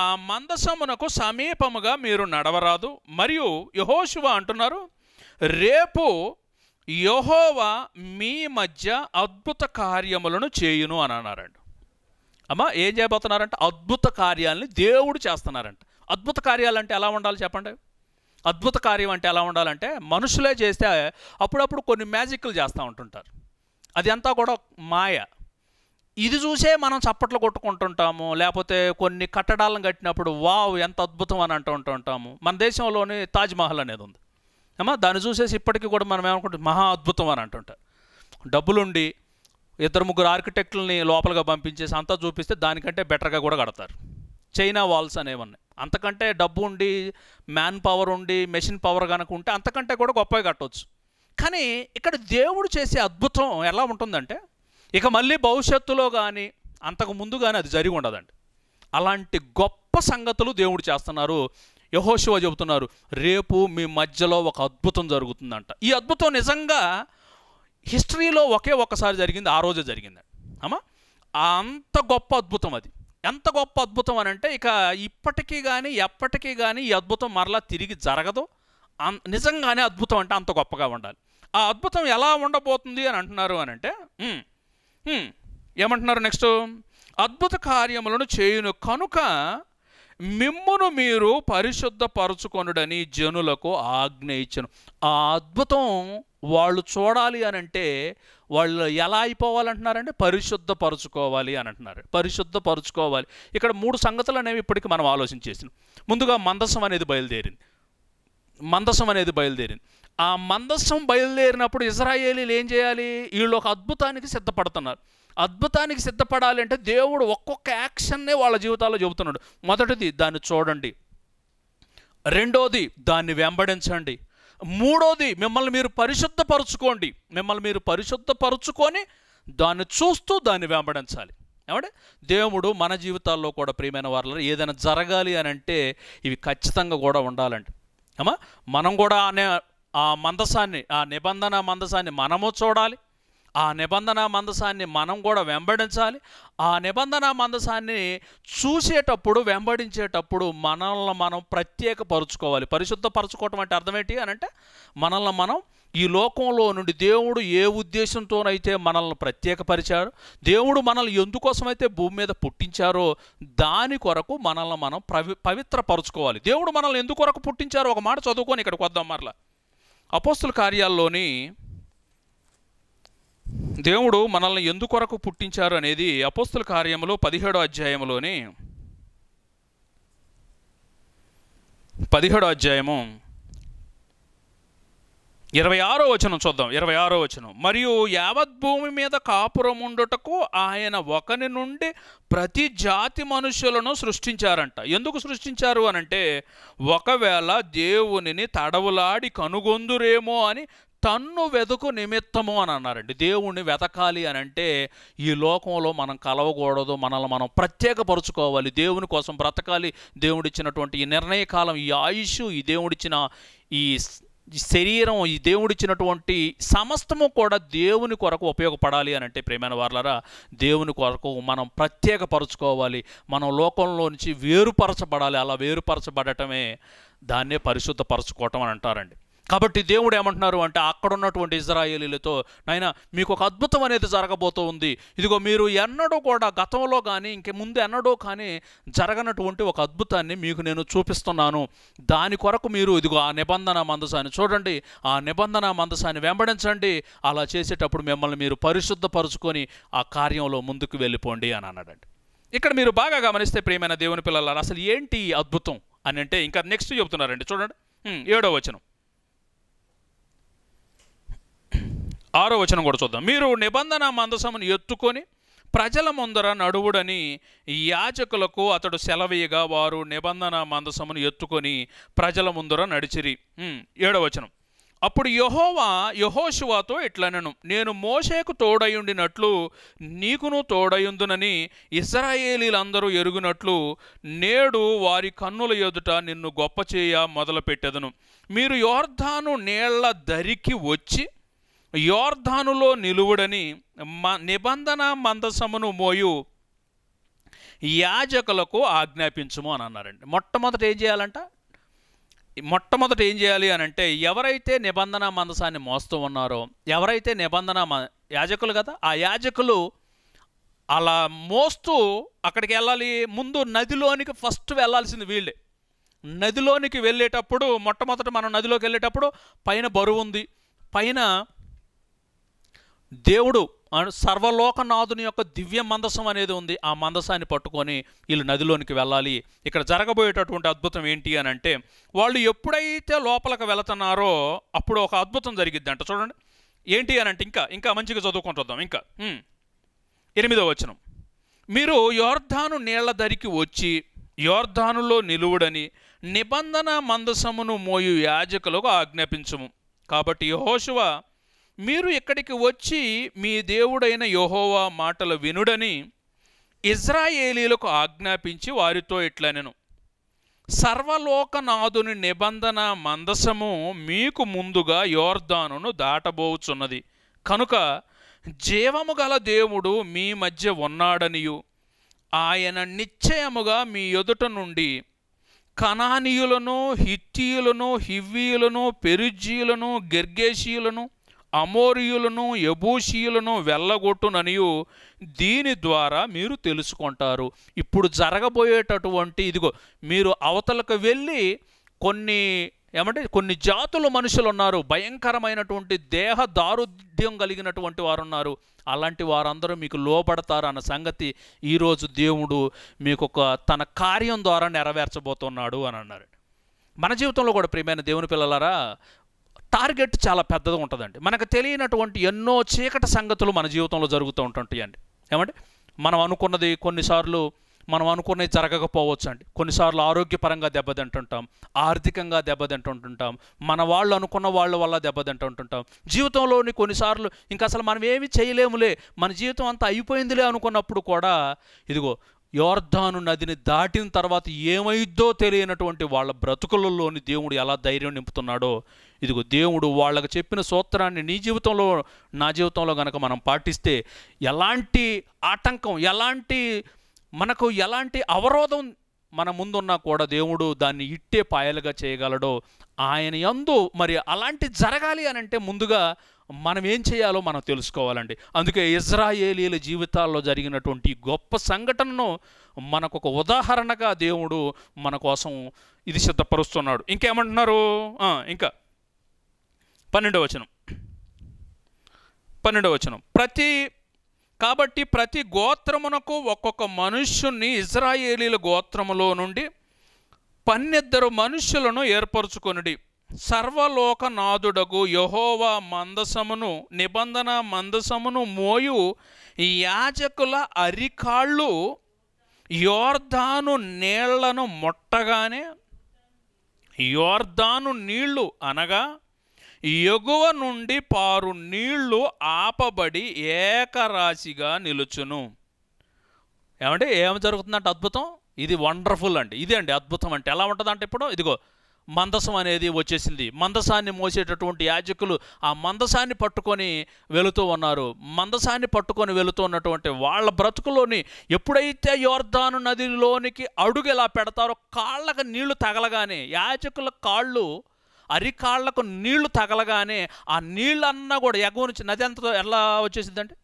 ఆ మందసమునకు సమీపముగా మీరు నడవరాదు మరియు యహోశివ అంటున్నారు రేపు యహోవా మీ మధ్య అద్భుత కార్యములను చేయును అని అన్నారండి అమ్మ ఏం చేయబోతున్నారంట అద్భుత కార్యాలని దేవుడు చేస్తున్నారంట అద్భుత కార్యాలంటే ఎలా ఉండాలి చెప్పండి అద్భుత కార్యం అంటే ఎలా ఉండాలంటే మనుషులే చేస్తే అప్పుడప్పుడు కొన్ని మ్యాజిక్లు చేస్తూ ఉంటుంటారు అది అంతా కూడా మాయ ఇది చూసే మనం చప్పట్లు కొట్టుకుంటుంటాము లేకపోతే కొన్ని కట్టడాలను కట్టినప్పుడు వావ్ ఎంత అద్భుతం అని అంటూ ఉంటుంటాము మన దేశంలోని తాజ్మహల్ అనేది ఉంది ఏమో దాన్ని చూసేసి ఇప్పటికీ కూడా మనం ఏమనుకుంటాం మహా అద్భుతం అని అంటుంటారు డబ్బులుండి ఇద్దరు ముగ్గురు ఆర్కిటెక్టులని లోపలగా పంపించేసి అంతా చూపిస్తే దానికంటే బెటర్గా కూడా కడతారు చైనా వాల్స్ అనేవన్నీ అంతకంటే డబ్బు ఉండి మ్యాన్ పవర్ ఉండి మెషిన్ పవర్ కనుక ఉంటే అంతకంటే కూడా గొప్పగా కట్టవచ్చు కానీ ఇక్కడ దేవుడు చేసే అద్భుతం ఎలా ఉంటుందంటే ఇక మళ్ళీ భవిష్యత్తులో కానీ అంతకు ముందు కానీ అది జరిగి ఉండదండి అలాంటి గొప్ప సంగతులు దేవుడు చేస్తున్నారు యహోశివ చెబుతున్నారు రేపు మీ మధ్యలో ఒక అద్భుతం జరుగుతుందంట ఈ అద్భుతం నిజంగా హిస్టరీలో ఒకే ఒక్కసారి జరిగింది ఆ రోజే జరిగింది అమ్మా అంత గొప్ప అద్భుతం అది ఎంత గొప్ప అద్భుతం అని అంటే ఇక ఇప్పటికీ కానీ ఎప్పటికీ కానీ ఈ అద్భుతం మరలా తిరిగి జరగదు నిజంగానే అద్భుతం అంటే అంత గొప్పగా ఉండాలి ఆ అద్భుతం ఎలా ఉండబోతుంది అని అంటున్నారు అని అంటే ఏమంటున్నారు నెక్స్ట్ అద్భుత కార్యములను చేయును కనుక మిమ్మును మీరు పరిశుద్ధపరచుకొనుడని జనులకు ఆజ్ఞ ఇచ్చను ఆ అద్భుతం వాళ్ళు చూడాలి అని అంటే వాళ్ళు ఎలా అయిపోవాలంటున్నారంటే పరిశుద్ధపరచుకోవాలి అని అంటున్నారు పరిశుద్ధపరచుకోవాలి ఇక్కడ మూడు సంగతులు అనేవి ఇప్పటికీ మనం ఆలోచన చేసినాం ముందుగా మందసం అనేది బయలుదేరింది మందసం అనేది బయలుదేరింది ఆ మందస్సం బయలుదేరినప్పుడు ఇజ్రాయేలీలు ఏం చేయాలి వీళ్ళు ఒక అద్భుతానికి సిద్ధపడుతున్నారు అద్భుతానికి సిద్ధపడాలి అంటే దేవుడు ఒక్కొక్క యాక్షన్నే వాళ్ళ జీవితాల్లో చెబుతున్నాడు మొదటిది దాన్ని చూడండి రెండోది దాన్ని వెంబడించండి మూడోది మిమ్మల్ని మీరు పరిశుద్ధపరుచుకోండి మిమ్మల్ని మీరు పరిశుద్ధపరుచుకొని దాన్ని చూస్తూ దాన్ని వెంబడించాలి ఏమంటే దేవుడు మన జీవితాల్లో కూడా ప్రియమైన వారిలో ఏదైనా జరగాలి అని అంటే ఇవి ఖచ్చితంగా కూడా ఉండాలండి ఏమా మనం కూడా అనే ఆ మందసాన్ని ఆ నిబంధన మందసాన్ని మనము చూడాలి ఆ నిబంధన మందసాన్ని మనం కూడా వెంబడించాలి ఆ నిబంధన మందసాన్ని చూసేటప్పుడు వెంబడించేటప్పుడు మనల్ని మనం ప్రత్యేకపరుచుకోవాలి పరిశుద్ధపరచుకోవటం అంటే అర్థం ఏంటి అని అంటే మనల్ని మనం ఈ లోకంలో నుండి దేవుడు ఏ ఉద్దేశంతోనైతే మనల్ని ప్రత్యేకపరిచారు దేవుడు మనల్ని ఎందుకోసమైతే భూమి మీద పుట్టించారో దాని కొరకు మనల్ని మనం ప్రవి పవిత్రపరుచుకోవాలి దేవుడు మనల్ని ఎందుకొరకు పుట్టించారో ఒక మాట చదువుకొని ఇక్కడికి వద్దాం మరలా అపోస్తుల కార్యాల్లోని దేవుడు మనల్ని ఎందుకొరకు పుట్టించారు అనేది అపోస్తుల కార్యంలో పదిహేడో అధ్యాయంలోని పదిహేడో అధ్యాయము ఇరవై ఆరో వచనం చూద్దాం ఇరవై ఆరో వచనం మరియు యావత్ భూమి మీద కాపురం ఉండుటకు ఆయన ఒకని నుండి ప్రతి జాతి మనుషులను సృష్టించారంట ఎందుకు సృష్టించారు అనంటే ఒకవేళ దేవునిని తడవులాడి కనుగొందురేమో అని తన్ను వెతుకు నిమిత్తము అని అన్నారండి దేవుణ్ణి వెతకాలి అని అంటే ఈ లోకంలో మనం కలవకూడదు మనల్ని మనం ప్రత్యేకపరుచుకోవాలి దేవుని కోసం బ్రతకాలి దేవుడిచ్చినటువంటి ఈ నిర్ణయ కాలం ఈ ఆయుష్ ఈ దేవుడిచ్చిన ఈ శరీరం ఈ దేవుడిచ్చినటువంటి సమస్తము కూడా దేవుని కొరకు ఉపయోగపడాలి అని అంటే ప్రేమైన వార్లరా దేవుని కొరకు మనం ప్రత్యేకపరచుకోవాలి మనం లోకంలో నుంచి వేరుపరచబడాలి అలా వేరుపరచబడటమే దాన్నే పరిశుద్ధపరచుకోవటం అని అంటారండి కాబట్టి దేవుడు ఏమంటున్నారు అంటే అక్కడ ఉన్నటువంటి ఇజ్రాయేలీలతో నాయన మీకు ఒక అద్భుతం అనేది జరగబోతూ ఉంది ఇదిగో మీరు ఎన్నడూ కూడా గతంలో కానీ ఇంక ముందు ఎన్నడూ కానీ జరగనటువంటి ఒక అద్భుతాన్ని మీకు నేను చూపిస్తున్నాను దాని కొరకు మీరు ఇదిగో ఆ నిబంధన మందసాన్ని చూడండి ఆ నిబంధన మందసాన్ని వెంబడించండి అలా చేసేటప్పుడు మిమ్మల్ని మీరు పరిశుద్ధపరుచుకొని ఆ కార్యంలో ముందుకు వెళ్ళిపోండి అని అన్నాడండి ఇక్కడ మీరు బాగా గమనిస్తే ప్రియమైన దేవుని పిల్లలు అసలు ఏంటి అద్భుతం అని అంటే ఇంకా నెక్స్ట్ చెబుతున్నారండి చూడండి ఏడో వచనం ఆరో వచనం కూడా చూద్దాం మీరు నిబంధన మందసమును ఎత్తుకొని ప్రజల ముందర నడువుడని యాచకులకు అతడు సెలవీయగా వారు నిబంధన మందసమును ఎత్తుకొని ప్రజల ముందర నడిచిరి వచనం అప్పుడు యహోవా యహోశివాతో ఇట్లనను నేను మోషేకు తోడయుండినట్లు నీకును తోడయుందునని ఇస్రాయేలీలందరూ ఎరుగునట్లు నేడు వారి కన్నుల ఎదుట నిన్ను గొప్ప చేయ మొదలుపెట్టెదను మీరు యోర్ధాను నీళ్ల దరికి వచ్చి యోర్ధానులో నిలువుడని నిబంధన మందసమును మోయు యాజకులకు ఆజ్ఞాపించము అని అన్నారండి మొట్టమొదట ఏం చేయాలంట మొట్టమొదట ఏం చేయాలి అని అంటే ఎవరైతే నిబంధన మందసాన్ని మోస్తూ ఉన్నారో ఎవరైతే నిబంధన యాజకులు కదా ఆ యాజకులు అలా మోస్తూ అక్కడికి వెళ్ళాలి ముందు నదిలోనికి ఫస్ట్ వెళ్ళాల్సింది వీళ్ళే నదిలోనికి వెళ్ళేటప్పుడు మొట్టమొదట మనం నదిలోకి వెళ్ళేటప్పుడు పైన బరువు ఉంది పైన దేవుడు సర్వలోకనాథుని యొక్క దివ్య మందసం అనేది ఉంది ఆ మందసాన్ని పట్టుకొని వీళ్ళు నదిలోనికి వెళ్ళాలి ఇక్కడ జరగబోయేటటువంటి అద్భుతం ఏంటి అని అంటే వాళ్ళు ఎప్పుడైతే లోపలికి వెళుతున్నారో అప్పుడు ఒక అద్భుతం జరిగిద్ది అంట చూడండి ఏంటి అని అంటే ఇంకా ఇంకా మంచిగా చదువుకుంటుందాం ఇంకా ఎనిమిదో వచనం మీరు యోర్ధాను నీళ్ల ధరికి వచ్చి యోర్ధానులో నిలువుడని నిబంధన మందసమును మోయు యాజకులకు ఆజ్ఞాపించము కాబట్టి యహోశువ మీరు ఇక్కడికి వచ్చి మీ దేవుడైన యోహోవా మాటలు వినుడని ఇజ్రాయేలీలకు ఆజ్ఞాపించి వారితో ఇట్లనెను సర్వలోకనాథుని నిబంధన మందసము మీకు ముందుగా యోర్ధానును దాటబోచున్నది కనుక జీవము గల దేవుడు మీ మధ్య ఉన్నాడనియు ఆయన నిశ్చయముగా మీ ఎదుట నుండి కణానీయులను హిట్టీయులను హివ్వీయులను పెరుజీయులను గెర్గేషీయులను అమోరియులను యబూషియులను వెళ్ళగొట్టుననియు దీని ద్వారా మీరు తెలుసుకుంటారు ఇప్పుడు జరగబోయేటటువంటి ఇదిగో మీరు అవతలకు వెళ్ళి కొన్ని ఏమంటే కొన్ని జాతుల మనుషులు ఉన్నారు భయంకరమైనటువంటి దేహ దారుద్యం కలిగినటువంటి వారు ఉన్నారు అలాంటి వారందరూ మీకు లోబడతారు అన్న సంగతి ఈరోజు దేవుడు మీకు ఒక తన కార్యం ద్వారా నెరవేర్చబోతున్నాడు అని అన్నారు మన జీవితంలో కూడా ప్రియమైన దేవుని పిల్లలారా టార్గెట్ చాలా పెద్దది ఉంటుందండి మనకు తెలియనటువంటి ఎన్నో చీకటి సంగతులు మన జీవితంలో జరుగుతూ ఉంటుంటాయండి ఏమంటే మనం అనుకున్నది కొన్నిసార్లు మనం అనుకున్నది జరగకపోవచ్చు అండి కొన్నిసార్లు ఆరోగ్యపరంగా దెబ్బతింటుంటాం ఆర్థికంగా దెబ్బతింటుంటుంటాం మన వాళ్ళు అనుకున్న వాళ్ళ వల్ల దెబ్బతింటుంటుంటాం జీవితంలోని కొన్నిసార్లు ఇంకా అసలు మనం ఏమి చేయలేములే మన జీవితం అంతా అయిపోయిందిలే అనుకున్నప్పుడు కూడా ఇదిగో యోర్ధాను నదిని దాటిన తర్వాత ఏమైద్దో తెలియనటువంటి వాళ్ళ బ్రతుకులలోని దేవుడు ఎలా ధైర్యం నింపుతున్నాడో ఇదిగో దేవుడు వాళ్ళకు చెప్పిన సూత్రాన్ని నీ జీవితంలో నా జీవితంలో కనుక మనం పాటిస్తే ఎలాంటి ఆటంకం ఎలాంటి మనకు ఎలాంటి అవరోధం మన ముందున్నా కూడా దేవుడు దాన్ని ఇట్టే పాయలుగా చేయగలడో ఆయన ఎందు మరి అలాంటి జరగాలి అని అంటే ముందుగా మనం ఏం చేయాలో మనం తెలుసుకోవాలండి అందుకే ఇజ్రాయేలీల జీవితాల్లో జరిగినటువంటి గొప్ప సంఘటనను మనకు ఒక ఉదాహరణగా దేవుడు మన కోసం ఇది సిద్ధపరుస్తున్నాడు ఇంకేమంటున్నారు ఇంకా పన్నెండవ వచనం పన్నెండవ వచనం ప్రతి కాబట్టి ప్రతి గోత్రమునకు ఒక్కొక్క మనుష్యుని ఇజ్రాయేలీల గోత్రములో నుండి పన్నెద్దరు మనుష్యులను ఏర్పరచుకొనుడి సర్వలోకనాథుడగు యహోవా మందసమును నిబంధన మందసమును మోయు యాజకుల అరికాళ్ళు యోర్ధాను నీళ్లను ముట్టగానే యోర్ధాను నీళ్లు అనగా ఎగువ నుండి పారు నీళ్లు ఆపబడి ఏకరాశిగా నిలుచును ఏమంటే ఏం జరుగుతుందంటే అద్భుతం ఇది వండర్ఫుల్ అండి ఇదే అండి అద్భుతం అంటే ఎలా ఉంటుందంటే ఇప్పుడు ఇదిగో మందసం అనేది వచ్చేసింది మందసాన్ని మోసేటటువంటి యాజకులు ఆ మందసాన్ని పట్టుకొని వెళుతూ ఉన్నారు మందసాన్ని పట్టుకొని వెళుతూ ఉన్నటువంటి వాళ్ళ బ్రతుకులోని ఎప్పుడైతే యోర్ధాను నదిలోనికి అడుగు ఎలా పెడతారో కాళ్ళకు నీళ్లు తగలగానే యాజకుల కాళ్ళు అరికాళ్లకు నీళ్లు తగలగానే ఆ నీళ్ళన్నా కూడా ఎగువ నుంచి నది ఎంత ఎలా వచ్చేసిందంటే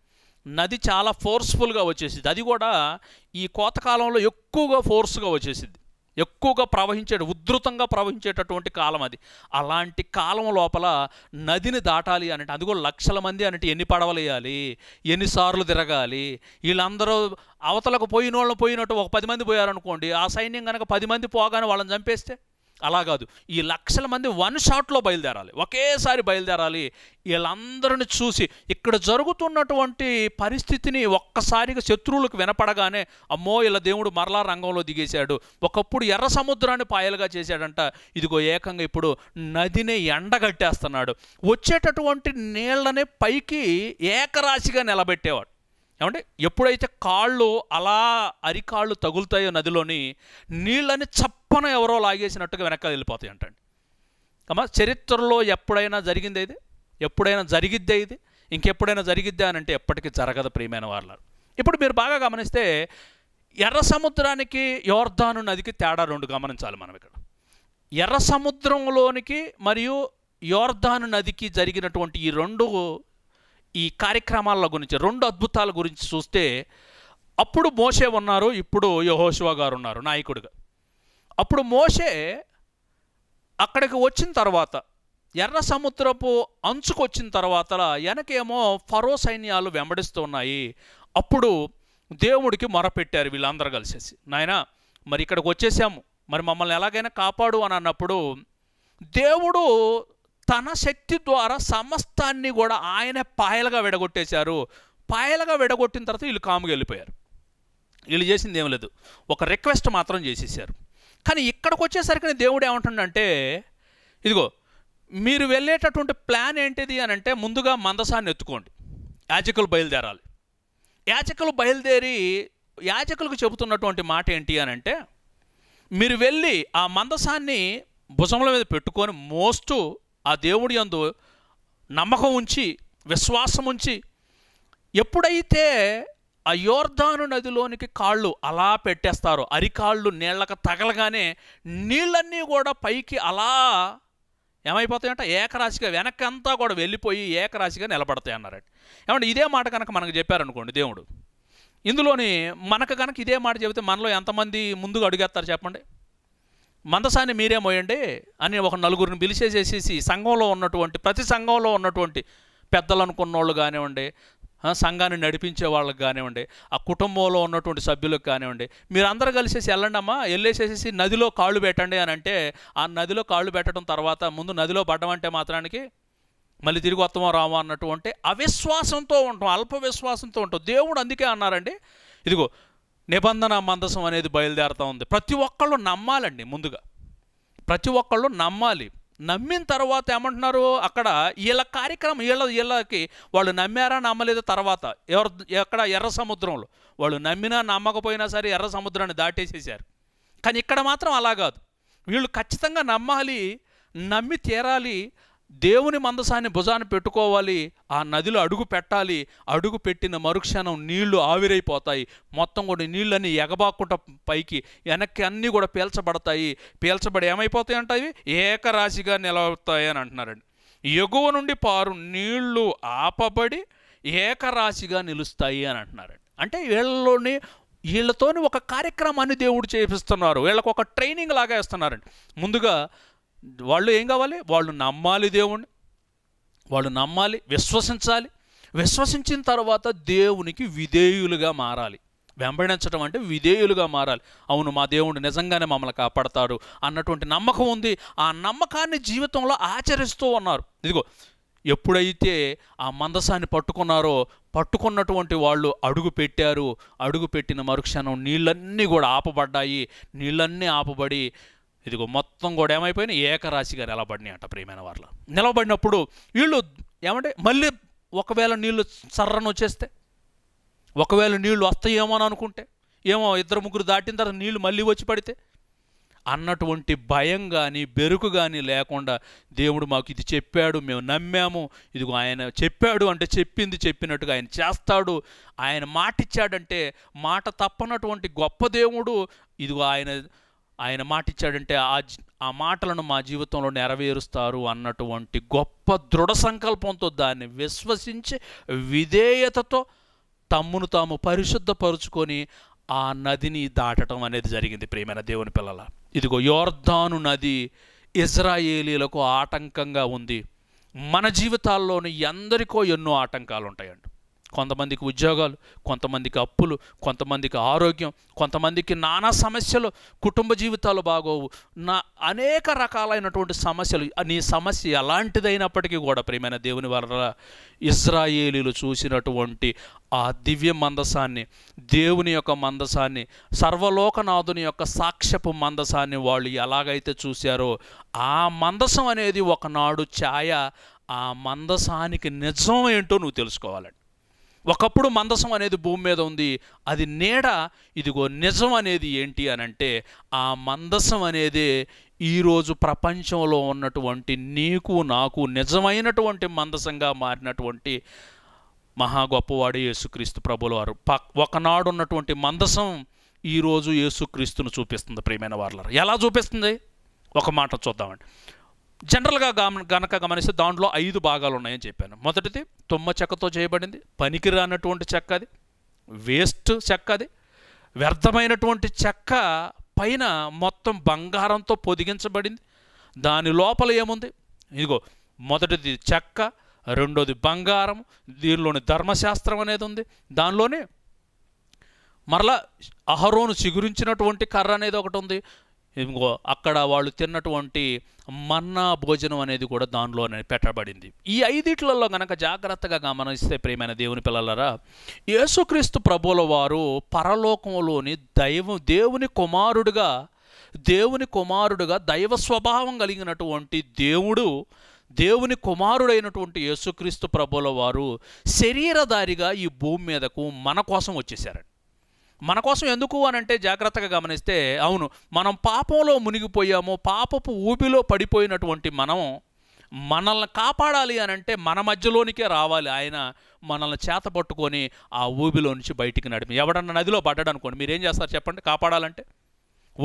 నది చాలా ఫోర్స్ఫుల్గా వచ్చేసింది అది కూడా ఈ కోతకాలంలో ఎక్కువగా ఫోర్స్గా వచ్చేసింది ఎక్కువగా ప్రవహించే ఉధృతంగా ప్రవహించేటటువంటి కాలం అది అలాంటి కాలం లోపల నదిని దాటాలి అంటే అది కూడా లక్షల మంది అనంటే ఎన్ని పడవలు వేయాలి ఎన్నిసార్లు తిరగాలి వీళ్ళందరూ అవతలకు పోయిన వాళ్ళు పోయినట్టు ఒక పది మంది పోయారనుకోండి ఆ సైన్యం కనుక పది మంది పోగానే వాళ్ళని చంపేస్తే అలా కాదు ఈ లక్షల మంది వన్ షాట్లో బయలుదేరాలి ఒకేసారి బయలుదేరాలి వీళ్ళందరిని చూసి ఇక్కడ జరుగుతున్నటువంటి పరిస్థితిని ఒక్కసారిగా శత్రువులకు వినపడగానే అమ్మో ఇలా దేవుడు మరలా రంగంలో దిగేశాడు ఒకప్పుడు ఎర్ర సముద్రాన్ని పాయలుగా చేశాడంట ఇదిగో ఏకంగా ఇప్పుడు నదిని ఎండగట్టేస్తున్నాడు వచ్చేటటువంటి నీళ్ళని పైకి ఏకరాశిగా నిలబెట్టేవాడు ఏమంటే ఎప్పుడైతే కాళ్ళు అలా అరికాళ్ళు తగులుతాయో నదిలోని నీళ్ళని చప్ప కృపను ఎవరో లాగేసినట్టుగా వెనక్కి వెళ్ళిపోతాయి అంటండి అమ్మా చరిత్రలో ఎప్పుడైనా జరిగిందే ఇది ఎప్పుడైనా జరిగిద్దే ఇది ఇంకెప్పుడైనా జరిగిద్దే అని అంటే ఎప్పటికీ జరగదు ప్రియమైన వాళ్ళు ఇప్పుడు మీరు బాగా గమనిస్తే ఎర్ర సముద్రానికి యోర్ధాను నదికి తేడా రెండు గమనించాలి మనం ఇక్కడ ఎర్ర సముద్రంలోనికి మరియు యోర్ధాను నదికి జరిగినటువంటి ఈ రెండు ఈ కార్యక్రమాల గురించి రెండు అద్భుతాల గురించి చూస్తే అప్పుడు మోసే ఉన్నారు ఇప్పుడు యహోశివ గారు ఉన్నారు నాయకుడిగా అప్పుడు మోషే అక్కడికి వచ్చిన తర్వాత ఎర్ర సముద్రపు అంచుకొచ్చిన తర్వాత వెనకేమో ఫరో సైన్యాలు వెంబడిస్తున్నాయి అప్పుడు దేవుడికి మొరపెట్టారు వీళ్ళందరూ కలిసేసి నాయన మరి ఇక్కడికి వచ్చేసాము మరి మమ్మల్ని ఎలాగైనా కాపాడు అని అన్నప్పుడు దేవుడు తన శక్తి ద్వారా సమస్తాన్ని కూడా ఆయనే పాయలుగా విడగొట్టేశారు పాయలుగా విడగొట్టిన తర్వాత వీళ్ళు కాముగా వెళ్ళిపోయారు వీళ్ళు చేసింది ఏం లేదు ఒక రిక్వెస్ట్ మాత్రం చేసేసారు కానీ ఇక్కడికి వచ్చేసరికి దేవుడు ఏమంటుండంటే ఇదిగో మీరు వెళ్ళేటటువంటి ప్లాన్ ఏంటిది అని అంటే ముందుగా మందసాన్ని ఎత్తుకోండి యాచకులు బయలుదేరాలి యాచకులు బయలుదేరి యాచకులకు చెబుతున్నటువంటి మాట ఏంటి అని అంటే మీరు వెళ్ళి ఆ మందసాన్ని భుజముల మీద పెట్టుకొని మోస్తూ ఆ దేవుడి అందు నమ్మకం ఉంచి విశ్వాసం ఉంచి ఎప్పుడైతే అయోర్ధాను నదిలోనికి కాళ్ళు అలా పెట్టేస్తారు అరికాళ్ళు నీళ్ళకు తగలగానే నీళ్ళన్నీ కూడా పైకి అలా ఏమైపోతాయంట ఏకరాశిగా వెనకంతా కూడా వెళ్ళిపోయి ఏకరాశిగా నిలబడతాయి అన్నారట ఏమంటే ఇదే మాట కనుక మనకు చెప్పారనుకోండి దేవుడు ఇందులోని మనకు కనుక ఇదే మాట చెబితే మనలో ఎంతమంది ముందుగా అడుగేస్తారు చెప్పండి మందసాన్ని మీరే మోయండి అని ఒక నలుగురిని పిలిచేసేసేసి సంఘంలో ఉన్నటువంటి ప్రతి సంఘంలో ఉన్నటువంటి పెద్దలు అనుకున్నోళ్ళు కానివ్వండి సంఘాన్ని నడిపించే వాళ్ళకి కానివ్వండి ఆ కుటుంబంలో ఉన్నటువంటి సభ్యులకు కానివ్వండి మీరు అందరూ కలిసేసి వెళ్ళండి అమ్మా వెళ్ళేసేసి నదిలో కాళ్ళు పెట్టండి అని అంటే ఆ నదిలో కాళ్ళు పెట్టడం తర్వాత ముందు నదిలో పడ్డం అంటే మాత్రానికి మళ్ళీ తిరిగి వస్తామో రామో అన్నటువంటి అవిశ్వాసంతో ఉంటాం అల్ప విశ్వాసంతో ఉంటాం దేవుడు అందుకే అన్నారండి ఇదిగో నిబంధన మందసం అనేది బయలుదేరుతూ ఉంది ప్రతి ఒక్కళ్ళు నమ్మాలండి ముందుగా ప్రతి ఒక్కళ్ళు నమ్మాలి నమ్మిన తర్వాత ఏమంటున్నారు అక్కడ వీళ్ళ కార్యక్రమం వీళ్ళ వీళ్ళకి వాళ్ళు నమ్మారా నమ్మలేదు తర్వాత ఎవరు ఎక్కడ ఎర్ర సముద్రంలో వాళ్ళు నమ్మినా నమ్మకపోయినా సరే ఎర్ర సముద్రాన్ని దాటేసేసారు కానీ ఇక్కడ మాత్రం అలా కాదు వీళ్ళు ఖచ్చితంగా నమ్మాలి నమ్మి తీరాలి దేవుని మందసాన్ని భుజాన్ని పెట్టుకోవాలి ఆ నదిలో అడుగు పెట్టాలి అడుగు పెట్టిన మరుక్షణం నీళ్లు ఆవిరైపోతాయి మొత్తం కూడా నీళ్ళన్నీ ఎగబాక్కుంట పైకి వెనక్కి అన్నీ కూడా పీల్చబడతాయి పీల్చబడి ఏమైపోతాయి అంటే ఏకరాశిగా నిలబడతాయి అని అంటున్నారండి ఎగువ నుండి పారు నీళ్లు ఆపబడి ఏకరాశిగా నిలుస్తాయి అని అంటున్నారండి అంటే వీళ్ళలోని వీళ్ళతోని ఒక కార్యక్రమాన్ని దేవుడు చేపిస్తున్నారు వీళ్ళకు ఒక ట్రైనింగ్ లాగా వేస్తున్నారండి ముందుగా వాళ్ళు ఏం కావాలి వాళ్ళు నమ్మాలి దేవుణ్ణి వాళ్ళు నమ్మాలి విశ్వసించాలి విశ్వసించిన తర్వాత దేవునికి విధేయులుగా మారాలి వెంబడించడం అంటే విధేయులుగా మారాలి అవును మా దేవుడు నిజంగానే మమ్మల్ని కాపాడతాడు అన్నటువంటి నమ్మకం ఉంది ఆ నమ్మకాన్ని జీవితంలో ఆచరిస్తూ ఉన్నారు ఇదిగో ఎప్పుడైతే ఆ మందసాన్ని పట్టుకున్నారో పట్టుకున్నటువంటి వాళ్ళు అడుగు పెట్టారు అడుగు పెట్టిన మరుక్షణం నీళ్ళన్నీ కూడా ఆపబడ్డాయి నీళ్ళన్నీ ఆపబడి ఇదిగో మొత్తం కూడా ఏమైపోయినాయి ఏకరాశిగా నిలబడినాయి అంట ప్రియమైన వారిలో నిలబడినప్పుడు వీళ్ళు ఏమంటే మళ్ళీ ఒకవేళ నీళ్ళు సర్రను వచ్చేస్తే ఒకవేళ నీళ్ళు వస్తాయేమో అని అనుకుంటే ఏమో ఇద్దరు ముగ్గురు దాటిన తర్వాత నీళ్ళు మళ్ళీ వచ్చి పడితే అన్నటువంటి భయం కానీ బెరుకు కానీ లేకుండా దేవుడు మాకు ఇది చెప్పాడు మేము నమ్మాము ఇదిగో ఆయన చెప్పాడు అంటే చెప్పింది చెప్పినట్టుగా ఆయన చేస్తాడు ఆయన మాటిచ్చాడంటే మాట తప్పనటువంటి గొప్ప దేవుడు ఇదిగో ఆయన ఆయన మాట ఇచ్చాడంటే ఆ ఆ మాటలను మా జీవితంలో నెరవేరుస్తారు అన్నటువంటి గొప్ప దృఢ సంకల్పంతో దాన్ని విశ్వసించి విధేయతతో తమ్మును తాము పరిశుద్ధపరుచుకొని ఆ నదిని దాటడం అనేది జరిగింది ప్రేమైన దేవుని పిల్లల ఇదిగో యోర్ధాను నది ఇజ్రాయేలీలకు ఆటంకంగా ఉంది మన జీవితాల్లోని ఎందరికో ఎన్నో ఆటంకాలు ఉంటాయండి కొంతమందికి ఉద్యోగాలు కొంతమందికి అప్పులు కొంతమందికి ఆరోగ్యం కొంతమందికి నానా సమస్యలు కుటుంబ జీవితాలు బాగోవు నా అనేక రకాలైనటువంటి సమస్యలు నీ సమస్య ఎలాంటిదైనప్పటికీ కూడా ప్రియమైన దేవుని వల్ల ఇస్రాయేలీలు చూసినటువంటి ఆ దివ్య మందసాన్ని దేవుని యొక్క మందసాన్ని సర్వలోకనాథుని యొక్క సాక్ష్యపు మందసాన్ని వాళ్ళు ఎలాగైతే చూశారో ఆ మందసం అనేది ఒకనాడు ఛాయ ఆ మందసానికి నిజం ఏంటో నువ్వు తెలుసుకోవాలండి ఒకప్పుడు మందసం అనేది భూమి మీద ఉంది అది నీడ ఇదిగో నిజం అనేది ఏంటి అని అంటే ఆ మందసం అనేది ఈరోజు ప్రపంచంలో ఉన్నటువంటి నీకు నాకు నిజమైనటువంటి మందసంగా మారినటువంటి మహా గొప్పవాడు యేసుక్రీస్తు ప్రభులు వారు ప ఒకనాడు ఉన్నటువంటి మందసం ఈరోజు యేసుక్రీస్తును చూపిస్తుంది ప్రియమైన వార్లరు ఎలా చూపిస్తుంది ఒక మాట చూద్దామండి జనరల్గా గనక గమనిస్తే దాంట్లో ఐదు భాగాలు ఉన్నాయని చెప్పాను మొదటిది తుమ్మ చెక్కతో చేయబడింది పనికిరానటువంటి చెక్క అది వేస్ట్ చెక్క అది వ్యర్థమైనటువంటి చెక్క పైన మొత్తం బంగారంతో పొదిగించబడింది దాని లోపల ఏముంది ఇదిగో మొదటిది చెక్క రెండోది బంగారం దీనిలోని ధర్మశాస్త్రం అనేది ఉంది దానిలోనే మరలా అహరోను చిగురించినటువంటి కర్ర అనేది ఒకటి ఉంది ఇంకో అక్కడ వాళ్ళు తిన్నటువంటి మన్నా భోజనం అనేది కూడా దానిలో పెట్టబడింది ఈ ఐదిట్లలో గనక జాగ్రత్తగా గమనిస్తే ప్రియమైన దేవుని పిల్లలరా యేసుక్రీస్తు ప్రభుల వారు పరలోకంలోని దైవం దేవుని కుమారుడుగా దేవుని కుమారుడుగా దైవ స్వభావం కలిగినటువంటి దేవుడు దేవుని కుమారుడైనటువంటి యేసుక్రీస్తు ప్రభుల వారు శరీరధారిగా ఈ భూమి మీదకు మన కోసం వచ్చేసారండి మన కోసం ఎందుకు అని అంటే జాగ్రత్తగా గమనిస్తే అవును మనం పాపంలో మునిగిపోయాము పాపపు ఊపిలో పడిపోయినటువంటి మనం మనల్ని కాపాడాలి అని అంటే మన మధ్యలోనికే రావాలి ఆయన మనల్ని చేత పట్టుకొని ఆ ఊబిలో నుంచి బయటికి నడిపి ఎవడన్నా నదిలో పడ్డాడు అనుకోండి మీరేం చేస్తారు చెప్పండి కాపాడాలంటే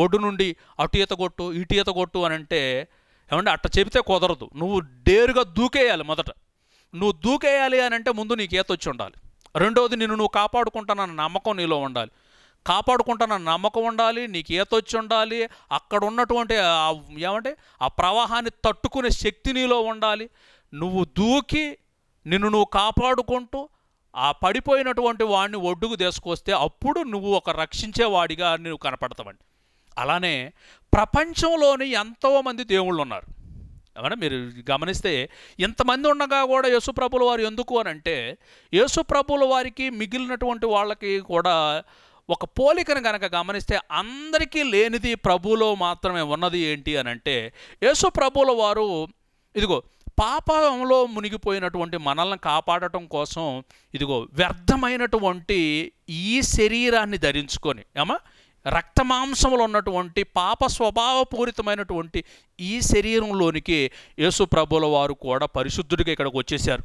ఒడ్డు నుండి అటు ఈత కొట్టు ఇటు ఈత కొట్టు అని అంటే ఏమంటే అట్ట చెబితే కుదరదు నువ్వు డేరుగా దూకేయాలి మొదట నువ్వు దూకేయాలి అని అంటే ముందు నీకు ఈత వచ్చి ఉండాలి రెండవది నిన్ను నువ్వు కాపాడుకుంటానన్న నమ్మకం నీలో ఉండాలి కాపాడుకుంటాన నమ్మకం ఉండాలి నీకు ఈతొచ్చి ఉండాలి అక్కడ ఉన్నటువంటి ఏమంటే ఆ ప్రవాహాన్ని తట్టుకునే శక్తి నీలో ఉండాలి నువ్వు దూకి నిన్ను నువ్వు కాపాడుకుంటూ ఆ పడిపోయినటువంటి వాడిని ఒడ్డుకు తీసుకొస్తే అప్పుడు నువ్వు ఒక రక్షించేవాడిగా నువ్వు కనపడతావండి అలానే ప్రపంచంలోని ఎంతోమంది దేవుళ్ళు ఉన్నారు ఏమన్నా మీరు గమనిస్తే ఇంతమంది ఉండగా కూడా యేసుప్రభుల వారు ఎందుకు అని అంటే యేసుప్రభుల వారికి మిగిలినటువంటి వాళ్ళకి కూడా ఒక పోలికను కనుక గమనిస్తే అందరికీ లేనిది ప్రభువులో మాత్రమే ఉన్నది ఏంటి అని అంటే యేసు ప్రభువుల వారు ఇదిగో పాపంలో మునిగిపోయినటువంటి మనల్ని కాపాడటం కోసం ఇదిగో వ్యర్థమైనటువంటి ఈ శరీరాన్ని ధరించుకొని ఏమా మాంసములు ఉన్నటువంటి పాప స్వభావపూరితమైనటువంటి ఈ శరీరంలోనికి యేసు ప్రభుల వారు కూడా పరిశుద్ధుడిగా ఇక్కడికి వచ్చేసారు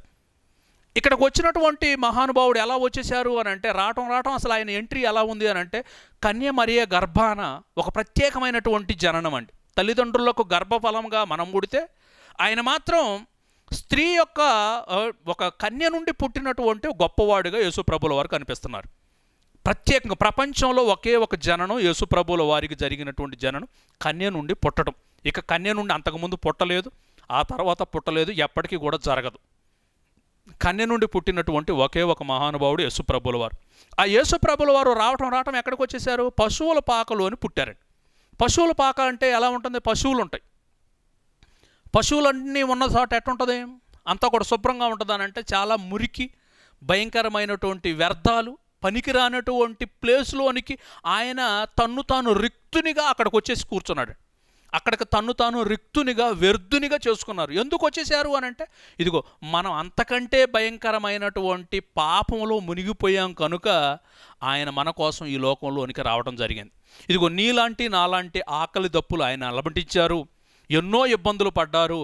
ఇక్కడికి వచ్చినటువంటి మహానుభావుడు ఎలా వచ్చేశారు అని అంటే రావటం రావటం అసలు ఆయన ఎంట్రీ ఎలా ఉంది అని అంటే కన్య మరియ గర్భాన ఒక ప్రత్యేకమైనటువంటి జననం అండి తల్లిదండ్రులకు గర్భఫలంగా మనం పుడితే ఆయన మాత్రం స్త్రీ యొక్క ఒక కన్య నుండి పుట్టినటువంటి గొప్పవాడిగా యేసుప్రభుల వారు కనిపిస్తున్నారు ప్రత్యేకంగా ప్రపంచంలో ఒకే ఒక జననం యేసుప్రభుల వారికి జరిగినటువంటి జననం కన్య నుండి పుట్టడం ఇక కన్య నుండి అంతకుముందు పుట్టలేదు ఆ తర్వాత పుట్టలేదు ఎప్పటికీ కూడా జరగదు కన్య నుండి పుట్టినటువంటి ఒకే ఒక మహానుభావుడు యేసుప్రభుల వారు ఆ యేసుప్రభుల వారు రావటం రావటం ఎక్కడికి వచ్చేసారు పశువుల పాకలోని పుట్టారండి పశువుల పాక అంటే ఎలా ఉంటుంది పశువులు ఉంటాయి పశువులన్నీ ఉన్న చోట ఎట్టుంటుంది అంతా కూడా శుభ్రంగా ఉంటుందని అంటే చాలా మురికి భయంకరమైనటువంటి వ్యర్థాలు పనికిరానటువంటి ప్లేస్లోనికి ఆయన తన్ను తాను రిక్తునిగా అక్కడికి వచ్చేసి కూర్చున్నాడు అక్కడికి తన్ను తాను రిక్తునిగా వ్యర్థునిగా చేసుకున్నారు ఎందుకు వచ్చేసారు అని అంటే ఇదిగో మనం అంతకంటే భయంకరమైనటువంటి పాపంలో మునిగిపోయాం కనుక ఆయన మన కోసం ఈ లోకంలోనికి రావడం జరిగింది ఇదిగో నీలాంటి నాలాంటి ఆకలి దప్పులు ఆయన అలమటించారు ఎన్నో ఇబ్బందులు పడ్డారు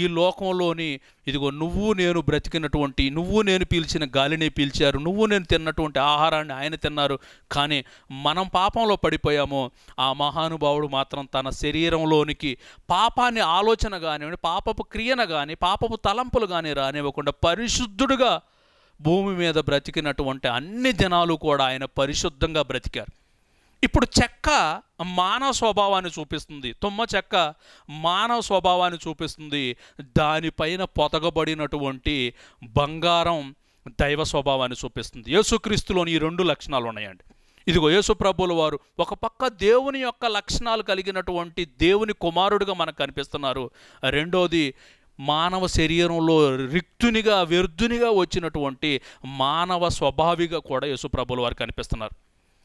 ఈ లోకంలోని ఇదిగో నువ్వు నేను బ్రతికినటువంటి నువ్వు నేను పీల్చిన గాలిని పీల్చారు నువ్వు నేను తిన్నటువంటి ఆహారాన్ని ఆయన తిన్నారు కానీ మనం పాపంలో పడిపోయాము ఆ మహానుభావుడు మాత్రం తన శరీరంలోనికి పాపాన్ని ఆలోచన కానివ్వండి పాపపు క్రియను కానీ పాపపు తలంపులు కానీ రానివ్వకుండా పరిశుద్ధుడుగా భూమి మీద బ్రతికినటువంటి అన్ని జనాలు కూడా ఆయన పరిశుద్ధంగా బ్రతికారు ఇప్పుడు చెక్క మానవ స్వభావాన్ని చూపిస్తుంది తుమ్మ చెక్క మానవ స్వభావాన్ని చూపిస్తుంది దానిపైన పొతగబడినటువంటి బంగారం దైవ స్వభావాన్ని చూపిస్తుంది యేసుక్రీస్తులోని ఈ రెండు లక్షణాలు ఉన్నాయండి ఇదిగో యేసు ప్రభుల వారు ఒక పక్క దేవుని యొక్క లక్షణాలు కలిగినటువంటి దేవుని కుమారుడిగా మనకు కనిపిస్తున్నారు రెండోది మానవ శరీరంలో రిక్తునిగా వ్యర్థునిగా వచ్చినటువంటి మానవ స్వభావిగా కూడా ప్రభుల వారు కనిపిస్తున్నారు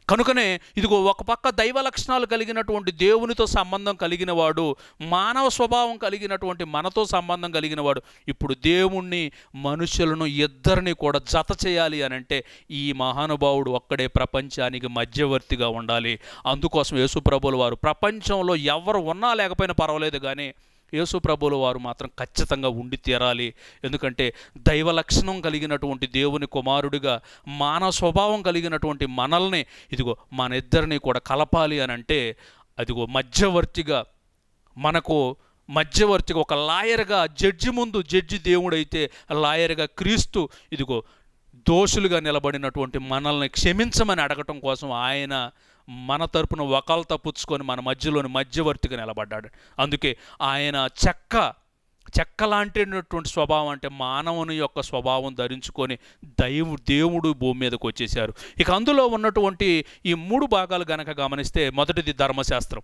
కనుకనే ఇదిగో ఒక పక్క దైవ లక్షణాలు కలిగినటువంటి దేవునితో సంబంధం కలిగిన వాడు మానవ స్వభావం కలిగినటువంటి మనతో సంబంధం కలిగిన వాడు ఇప్పుడు దేవుణ్ణి మనుషులను ఇద్దరిని కూడా జత చేయాలి అని అంటే ఈ మహానుభావుడు ఒక్కడే ప్రపంచానికి మధ్యవర్తిగా ఉండాలి అందుకోసం యేసుప్రభులు వారు ప్రపంచంలో ఎవరు ఉన్నా లేకపోయినా పర్వాలేదు కానీ యేసు ప్రభుల వారు మాత్రం ఖచ్చితంగా ఉండి తీరాలి ఎందుకంటే దైవ లక్షణం కలిగినటువంటి దేవుని కుమారుడిగా మాన స్వభావం కలిగినటువంటి మనల్ని ఇదిగో మన ఇద్దరిని కూడా కలపాలి అని అంటే అదిగో మధ్యవర్తిగా మనకు మధ్యవర్తిగా ఒక లాయర్గా జడ్జి ముందు జడ్జి దేవుడైతే లాయర్గా క్రీస్తు ఇదిగో దోషులుగా నిలబడినటువంటి మనల్ని క్షమించమని అడగటం కోసం ఆయన మన తరపున వకాలు తప్పించుకొని మన మధ్యలోని మధ్యవర్తిగా నిలబడ్డాడు అందుకే ఆయన చెక్క చెక్క లాంటిటువంటి స్వభావం అంటే మానవుని యొక్క స్వభావం ధరించుకొని దైవు దేవుడు భూమి మీదకు వచ్చేశారు ఇక అందులో ఉన్నటువంటి ఈ మూడు భాగాలు గనక గమనిస్తే మొదటిది ధర్మశాస్త్రం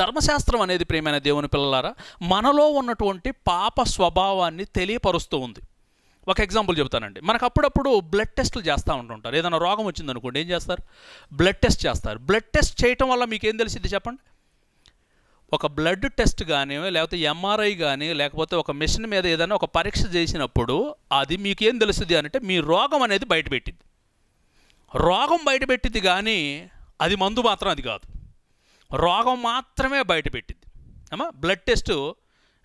ధర్మశాస్త్రం అనేది ప్రేమైన దేవుని పిల్లలారా మనలో ఉన్నటువంటి పాప స్వభావాన్ని తెలియపరుస్తూ ఉంది ఒక ఎగ్జాంపుల్ చెప్తానండి మనకు అప్పుడప్పుడు బ్లడ్ టెస్ట్లు చేస్తూ ఉంటుంటారు ఏదైనా రోగం వచ్చిందనుకోండి ఏం చేస్తారు బ్లడ్ టెస్ట్ చేస్తారు బ్లడ్ టెస్ట్ చేయటం వల్ల మీకు ఏం తెలిసింది చెప్పండి ఒక బ్లడ్ టెస్ట్ కానీ లేకపోతే ఎంఆర్ఐ కానీ లేకపోతే ఒక మిషన్ మీద ఏదైనా ఒక పరీక్ష చేసినప్పుడు అది మీకు ఏం తెలుస్తుంది అంటే మీ రోగం అనేది బయటపెట్టింది రోగం బయటపెట్టింది కానీ అది మందు మాత్రం అది కాదు రోగం మాత్రమే బయటపెట్టింది అమ్మా బ్లడ్ టెస్ట్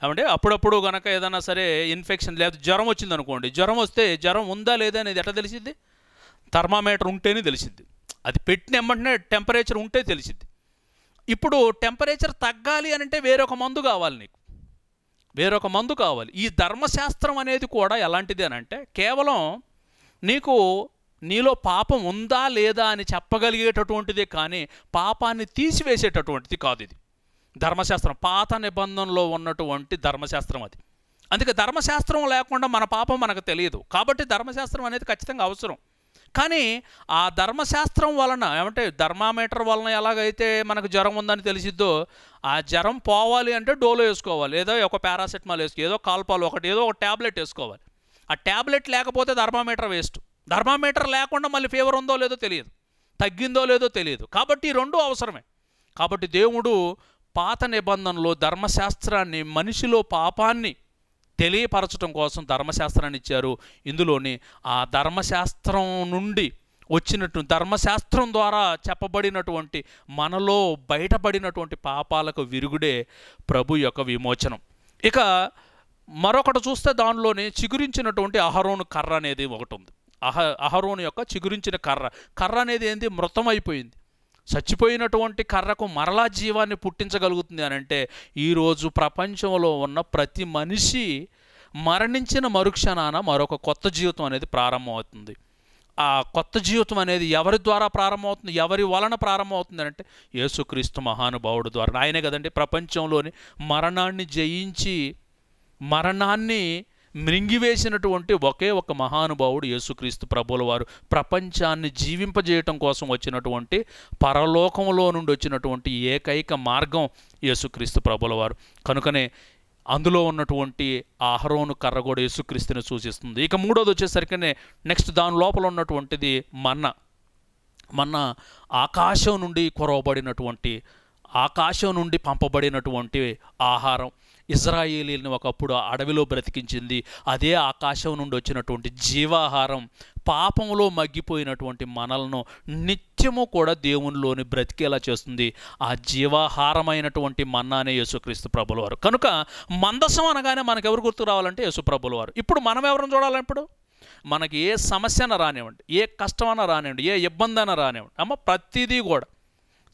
ఏమంటే అప్పుడప్పుడు కనుక ఏదైనా సరే ఇన్ఫెక్షన్ లేదా జ్వరం వచ్చింది అనుకోండి జ్వరం వస్తే జ్వరం ఉందా లేదా అనేది ఎట్లా తెలిసిద్ది థర్మామీటర్ ఉంటేనే తెలిసిద్ది అది పెట్టిన వెంటనే టెంపరేచర్ ఉంటే తెలిసిద్ది ఇప్పుడు టెంపరేచర్ తగ్గాలి అంటే వేరొక మందు కావాలి నీకు వేరొక మందు కావాలి ఈ ధర్మశాస్త్రం అనేది కూడా ఎలాంటిది అని అంటే కేవలం నీకు నీలో పాపం ఉందా లేదా అని చెప్పగలిగేటటువంటిదే కానీ పాపాన్ని తీసివేసేటటువంటిది కాదు ఇది ధర్మశాస్త్రం పాత నిబంధనలో ఉన్నటువంటి ధర్మశాస్త్రం అది అందుకే ధర్మశాస్త్రం లేకుండా మన పాపం మనకు తెలియదు కాబట్టి ధర్మశాస్త్రం అనేది ఖచ్చితంగా అవసరం కానీ ఆ ధర్మశాస్త్రం వలన ఏమంటే ధర్మామీటర్ వలన ఎలాగైతే మనకు జ్వరం ఉందని తెలిసిద్దో ఆ జ్వరం పోవాలి అంటే డోలో వేసుకోవాలి ఏదో ఒక పారాసెటమాల్ వేసుకో ఏదో కాల్పాలు ఒకటి ఏదో ఒక ట్యాబ్లెట్ వేసుకోవాలి ఆ ట్యాబ్లెట్ లేకపోతే ధర్మామీటర్ వేస్ట్ ధర్మామీటర్ లేకుండా మళ్ళీ ఫీవర్ ఉందో లేదో తెలియదు తగ్గిందో లేదో తెలియదు కాబట్టి ఈ అవసరమే కాబట్టి దేవుడు పాత నిబంధనలో ధర్మశాస్త్రాన్ని మనిషిలో పాపాన్ని తెలియపరచడం కోసం ధర్మశాస్త్రాన్ని ఇచ్చారు ఇందులోని ఆ ధర్మశాస్త్రం నుండి వచ్చినట్టు ధర్మశాస్త్రం ద్వారా చెప్పబడినటువంటి మనలో బయటపడినటువంటి పాపాలకు విరుగుడే ప్రభు యొక్క విమోచనం ఇక మరొకటి చూస్తే దానిలోనే చిగురించినటువంటి అహరోను కర్ర అనేది ఒకటి ఉంది అహ అహరోను యొక్క చిగురించిన కర్ర కర్ర అనేది ఏంది మృతమైపోయింది చచ్చిపోయినటువంటి కర్రకు మరలా జీవాన్ని పుట్టించగలుగుతుంది అని అంటే ఈరోజు ప్రపంచంలో ఉన్న ప్రతి మనిషి మరణించిన మరుక్షణాన మరొక కొత్త జీవితం అనేది ప్రారంభమవుతుంది ఆ కొత్త జీవితం అనేది ఎవరి ద్వారా ప్రారంభమవుతుంది ఎవరి వలన ప్రారంభమవుతుంది అంటే యేసుక్రీస్తు మహానుభావుడు ద్వారా ఆయనే కదండి ప్రపంచంలోని మరణాన్ని జయించి మరణాన్ని మృంగివేసినటువంటి ఒకే ఒక మహానుభావుడు యేసుక్రీస్తు ప్రభుల వారు ప్రపంచాన్ని జీవింపజేయటం కోసం వచ్చినటువంటి పరలోకంలో నుండి వచ్చినటువంటి ఏకైక మార్గం యేసుక్రీస్తు ప్రభుల వారు కనుకనే అందులో ఉన్నటువంటి ఆహరోను కర్ర కూడా యేసుక్రీస్తుని సూచిస్తుంది ఇక మూడోది వచ్చేసరికనే నెక్స్ట్ దాని లోపల ఉన్నటువంటిది మన్న మన్న ఆకాశం నుండి కొరవబడినటువంటి ఆకాశం నుండి పంపబడినటువంటి ఆహారం ఇజ్రాయేలీని ఒకప్పుడు అడవిలో బ్రతికించింది అదే ఆకాశం నుండి వచ్చినటువంటి జీవాహారం పాపంలో మగ్గిపోయినటువంటి మనలను నిత్యము కూడా దేవునిలోని బ్రతికేలా చేస్తుంది ఆ జీవాహారమైనటువంటి మన్నానే యేసుక్రీస్తు ప్రభుల వారు కనుక మందసం అనగానే మనకెవరు గుర్తు రావాలంటే యేసు ప్రభుల వారు ఇప్పుడు మనం ఎవరిని చూడాలి ఇప్పుడు మనకి ఏ సమస్యన రానివ్వండి ఏ కష్టమైనా రానివ్వండి ఏ ఇబ్బంది అయినా రానివ్వండి అమ్మ ప్రతిదీ కూడా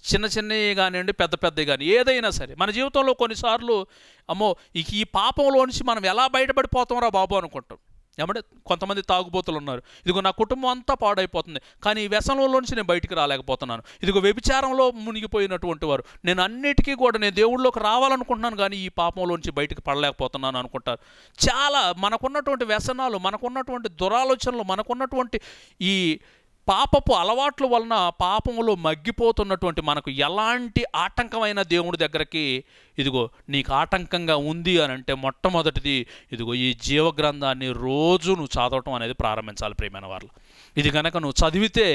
చిన్న చిన్నవి కానివ్వండి పెద్ద పెద్దవి కానీ ఏదైనా సరే మన జీవితంలో కొన్నిసార్లు అమ్మో ఈ పాపంలో పాపంలోంచి మనం ఎలా బయటపడిపోతామరా బాబు అనుకుంటాం ఏమంటే కొంతమంది తాగుబోతులు ఉన్నారు ఇదిగో నా కుటుంబం అంతా పాడైపోతుంది కానీ ఈ వ్యసనంలోంచి నేను బయటికి రాలేకపోతున్నాను ఇదిగో వ్యభిచారంలో మునిగిపోయినటువంటి వారు నేను అన్నిటికీ కూడా నేను దేవుళ్ళకి రావాలనుకుంటున్నాను కానీ ఈ పాపంలోంచి బయటికి పడలేకపోతున్నాను అనుకుంటారు చాలా మనకున్నటువంటి వ్యసనాలు మనకున్నటువంటి దురాలోచనలు మనకున్నటువంటి ఈ పాపపు అలవాట్ల వలన పాపములో మగ్గిపోతున్నటువంటి మనకు ఎలాంటి ఆటంకమైన దేవుడి దగ్గరికి ఇదిగో నీకు ఆటంకంగా ఉంది అని అంటే మొట్టమొదటిది ఇదిగో ఈ జీవగ్రంథాన్ని రోజు నువ్వు చదవటం అనేది ప్రారంభించాలి ప్రియమైన వాళ్ళు ఇది కనుక నువ్వు చదివితే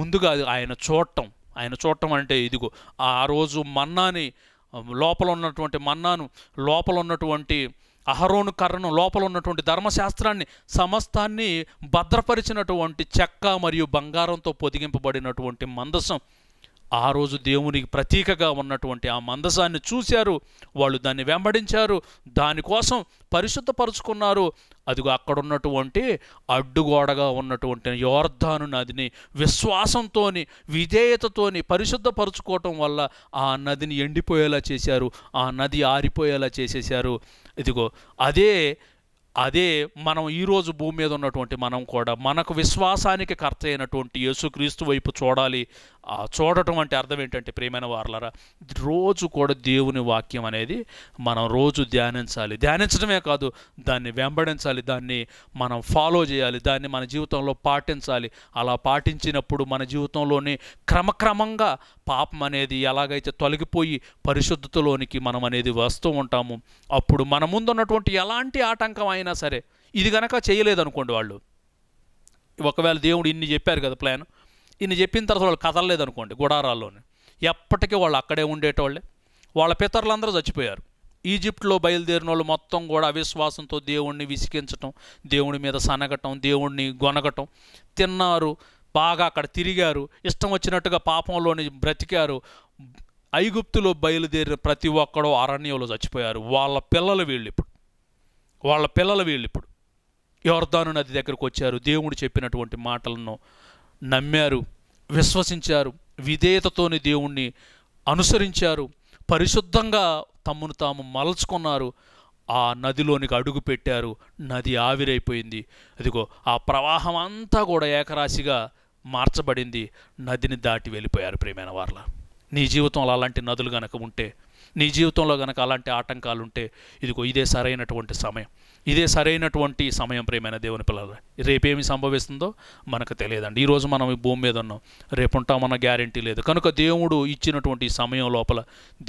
ముందుగా ఆయన చూడటం ఆయన చూడటం అంటే ఇదిగో ఆ రోజు మన్నాని లోపల ఉన్నటువంటి మన్నాను లోపల ఉన్నటువంటి అహరోను కర్రను లోపల ఉన్నటువంటి ధర్మశాస్త్రాన్ని సమస్తాన్ని భద్రపరిచినటువంటి చెక్క మరియు బంగారంతో పొదిగింపబడినటువంటి మందసం ఆ రోజు దేవునికి ప్రతీకగా ఉన్నటువంటి ఆ మందసాన్ని చూశారు వాళ్ళు దాన్ని వెంబడించారు దానికోసం పరిశుద్ధపరుచుకున్నారు అదిగో అక్కడ ఉన్నటువంటి అడ్డుగోడగా ఉన్నటువంటి యోర్ధాను నదిని విశ్వాసంతోని విధేయతతోని పరిశుద్ధపరుచుకోవటం వల్ల ఆ నదిని ఎండిపోయేలా చేశారు ఆ నది ఆరిపోయేలా చేసేశారు ఇదిగో అదే అదే మనం ఈరోజు భూమి మీద ఉన్నటువంటి మనం కూడా మనకు విశ్వాసానికి కర్త అయినటువంటి యేసుక్రీస్తు వైపు చూడాలి చూడటం అంటే అర్థం ఏంటంటే ప్రియమైన వారులరా రోజు కూడా దేవుని వాక్యం అనేది మనం రోజు ధ్యానించాలి ధ్యానించడమే కాదు దాన్ని వెంబడించాలి దాన్ని మనం ఫాలో చేయాలి దాన్ని మన జీవితంలో పాటించాలి అలా పాటించినప్పుడు మన జీవితంలోని క్రమక్రమంగా పాపం అనేది ఎలాగైతే తొలగిపోయి పరిశుద్ధతలోనికి మనం అనేది వస్తూ ఉంటాము అప్పుడు మన ముందున్నటువంటి ఎలాంటి ఆటంకం అయినా సరే ఇది కనుక చేయలేదనుకోండి వాళ్ళు ఒకవేళ దేవుడు ఇన్ని చెప్పారు కదా ప్లాన్ ఇన్ని చెప్పిన తర్వాత వాళ్ళు కదలలేదనుకోండి గుడారాల్లోనే ఎప్పటికీ వాళ్ళు అక్కడే ఉండేటోళ్ళే వాళ్ళ పితరులందరూ చచ్చిపోయారు ఈజిప్ట్లో బయలుదేరిన వాళ్ళు మొత్తం కూడా అవిశ్వాసంతో దేవుణ్ణి విసిగించటం దేవుని మీద సనగటం దేవుణ్ణి గొనగటం తిన్నారు బాగా అక్కడ తిరిగారు ఇష్టం వచ్చినట్టుగా పాపంలోని బ్రతికారు ఐగుప్తులో బయలుదేరిన ప్రతి ఒక్కడో అరణ్యంలో చచ్చిపోయారు వాళ్ళ పిల్లలు వీళ్ళు ఇప్పుడు వాళ్ళ పిల్లలు వీళ్ళు ఇప్పుడు యోర్ధాను నది దగ్గరకు వచ్చారు దేవుడు చెప్పినటువంటి మాటలను నమ్మారు విశ్వసించారు విధేయతతోని దేవుణ్ణి అనుసరించారు పరిశుద్ధంగా తమ్మును తాము మలచుకున్నారు ఆ నదిలోనికి అడుగు పెట్టారు నది ఆవిరైపోయింది అదిగో ఆ ప్రవాహం అంతా కూడా ఏకరాశిగా మార్చబడింది నదిని దాటి వెళ్ళిపోయారు ప్రేమైన వార్ల నీ జీవితంలో అలాంటి నదులు గనక ఉంటే నీ జీవితంలో కనుక అలాంటి ఆటంకాలు ఉంటే ఇదిగో ఇదే సరైనటువంటి సమయం ఇదే సరైనటువంటి సమయం ప్రేమైన దేవుని పిల్లలు రేపేమి సంభవిస్తుందో మనకు తెలియదండి ఈరోజు మనం ఈ భూమి మీద ఉన్నాం రేపు ఉంటామన్న గ్యారంటీ లేదు కనుక దేవుడు ఇచ్చినటువంటి సమయం లోపల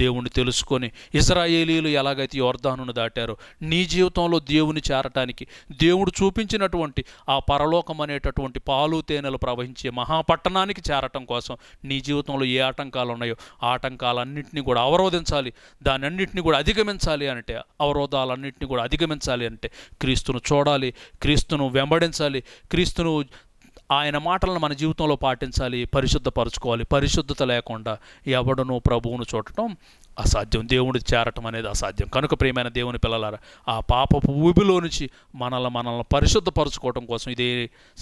దేవుణ్ణి తెలుసుకొని ఇస్రాయేలీలు ఎలాగైతే యోర్ధాను దాటారో నీ జీవితంలో దేవుని చేరటానికి దేవుడు చూపించినటువంటి ఆ పరలోకం అనేటటువంటి పాలు తేనెలు ప్రవహించే మహాపట్టణానికి చేరటం కోసం నీ జీవితంలో ఏ ఆటంకాలు ఉన్నాయో ఆటంకాలన్నింటినీ కూడా అవరోధించాలి అన్నింటినీ కూడా అధిగమించాలి అంటే అవరోధాలన్నింటినీ కూడా అధిగమించాలి అంటే ఏంటంటే క్రీస్తును చూడాలి క్రీస్తును వెంబడించాలి క్రీస్తును ఆయన మాటలను మన జీవితంలో పాటించాలి పరిశుద్ధపరచుకోవాలి పరిశుద్ధత లేకుండా ఎవడను ప్రభువును చూడటం అసాధ్యం దేవుడి చేరటం అనేది అసాధ్యం కనుక ప్రియమైన దేవుని పిల్లలారా ఆ పాపపు ఊబిలో నుంచి మనల్ని మనల్ని పరిశుద్ధపరచుకోవటం కోసం ఇది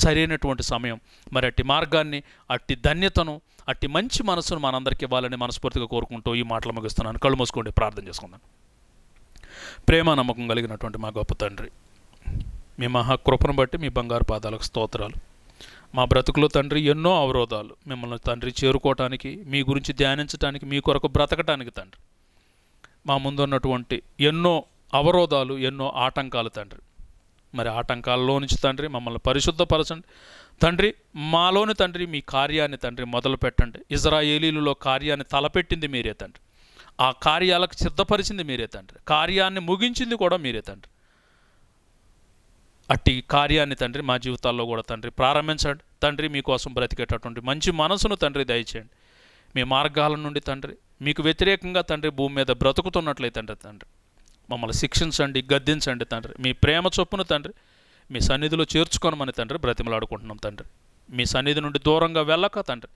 సరైనటువంటి సమయం మరి అట్టి మార్గాన్ని అట్టి ధన్యతను అట్టి మంచి మనసును మనందరికీ ఇవ్వాలని మనస్ఫూర్తిగా కోరుకుంటూ ఈ మాటలు ముగిస్తున్నాను కళ్ళు మూసుకోండి ప్రార్థన చేసుకుందాను ప్రేమ నమ్మకం కలిగినటువంటి మా గొప్ప తండ్రి మీ మహాకృపను బట్టి మీ బంగారు పాదాలకు స్తోత్రాలు మా బ్రతుకులో తండ్రి ఎన్నో అవరోధాలు మిమ్మల్ని తండ్రి చేరుకోవటానికి మీ గురించి ధ్యానించడానికి మీ కొరకు బ్రతకటానికి తండ్రి మా ముందున్నటువంటి ఎన్నో అవరోధాలు ఎన్నో ఆటంకాలు తండ్రి మరి ఆటంకాల్లో నుంచి తండ్రి మమ్మల్ని పరిశుద్ధపరచండి తండ్రి మాలోని తండ్రి మీ కార్యాన్ని తండ్రి మొదలు పెట్టండి ఇజ్రాయేలీలలో కార్యాన్ని తలపెట్టింది మీరే తండ్రి ఆ కార్యాలకు సిద్ధపరిచింది మీరే తండ్రి కార్యాన్ని ముగించింది కూడా మీరే తండ్రి అట్టి కార్యాన్ని తండ్రి మా జీవితాల్లో కూడా తండ్రి ప్రారంభించండి తండ్రి మీకోసం బ్రతికేటటువంటి మంచి మనసును తండ్రి దయచేయండి మీ మార్గాల నుండి తండ్రి మీకు వ్యతిరేకంగా తండ్రి భూమి మీద బ్రతుకుతున్నట్లయితే తండ్రి తండ్రి మమ్మల్ని శిక్షించండి గద్దించండి తండ్రి మీ ప్రేమ చొప్పున తండ్రి మీ సన్నిధిలో చేర్చుకోనమని తండ్రి బ్రతిమలాడుకుంటున్నాం తండ్రి మీ సన్నిధి నుండి దూరంగా వెళ్ళక తండ్రి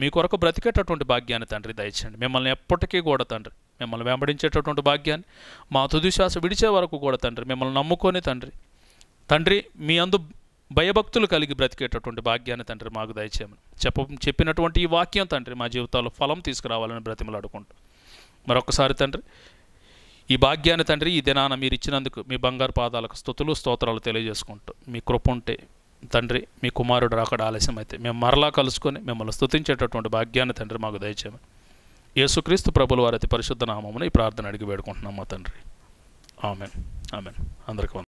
మీ కొరకు బ్రతికేటటువంటి భాగ్యాన్ని తండ్రి దయచేయండి మిమ్మల్ని ఎప్పటికీ కూడా తండ్రి మిమ్మల్ని వెంబడించేటటువంటి భాగ్యాన్ని మా తుదిశ్వాస విడిచే వరకు కూడా తండ్రి మిమ్మల్ని నమ్ముకొని తండ్రి తండ్రి మీ అందు భయభక్తులు కలిగి బ్రతికేటటువంటి భాగ్యాన్ని తండ్రి మాకు దయచేయమని చెప్ప చెప్పినటువంటి ఈ వాక్యం తండ్రి మా జీవితాల్లో ఫలం తీసుకురావాలని బ్రతిమలాడుకుంటూ మరొకసారి తండ్రి ఈ భాగ్యాన్ని తండ్రి ఈ దినాన మీరు ఇచ్చినందుకు మీ బంగారు పాదాలకు స్థుతులు స్తోత్రాలు తెలియజేసుకుంటూ మీ కృప ఉంటే తండ్రి మీ కుమారుడు రాకడ ఆలస్యం అయితే మేము మరలా కలుసుకొని మిమ్మల్ని స్థుతించేటటువంటి భాగ్యాన్ని తండ్రి మాకు దయచేమని యేసుక్రీస్తు ప్రభుల వారి అతి పరిశుద్ధ నామమున ఈ ప్రార్థన అడిగి వేడుకుంటున్నాం మా తండ్రి ఆమెన్ ఆమెన్ అందరికీ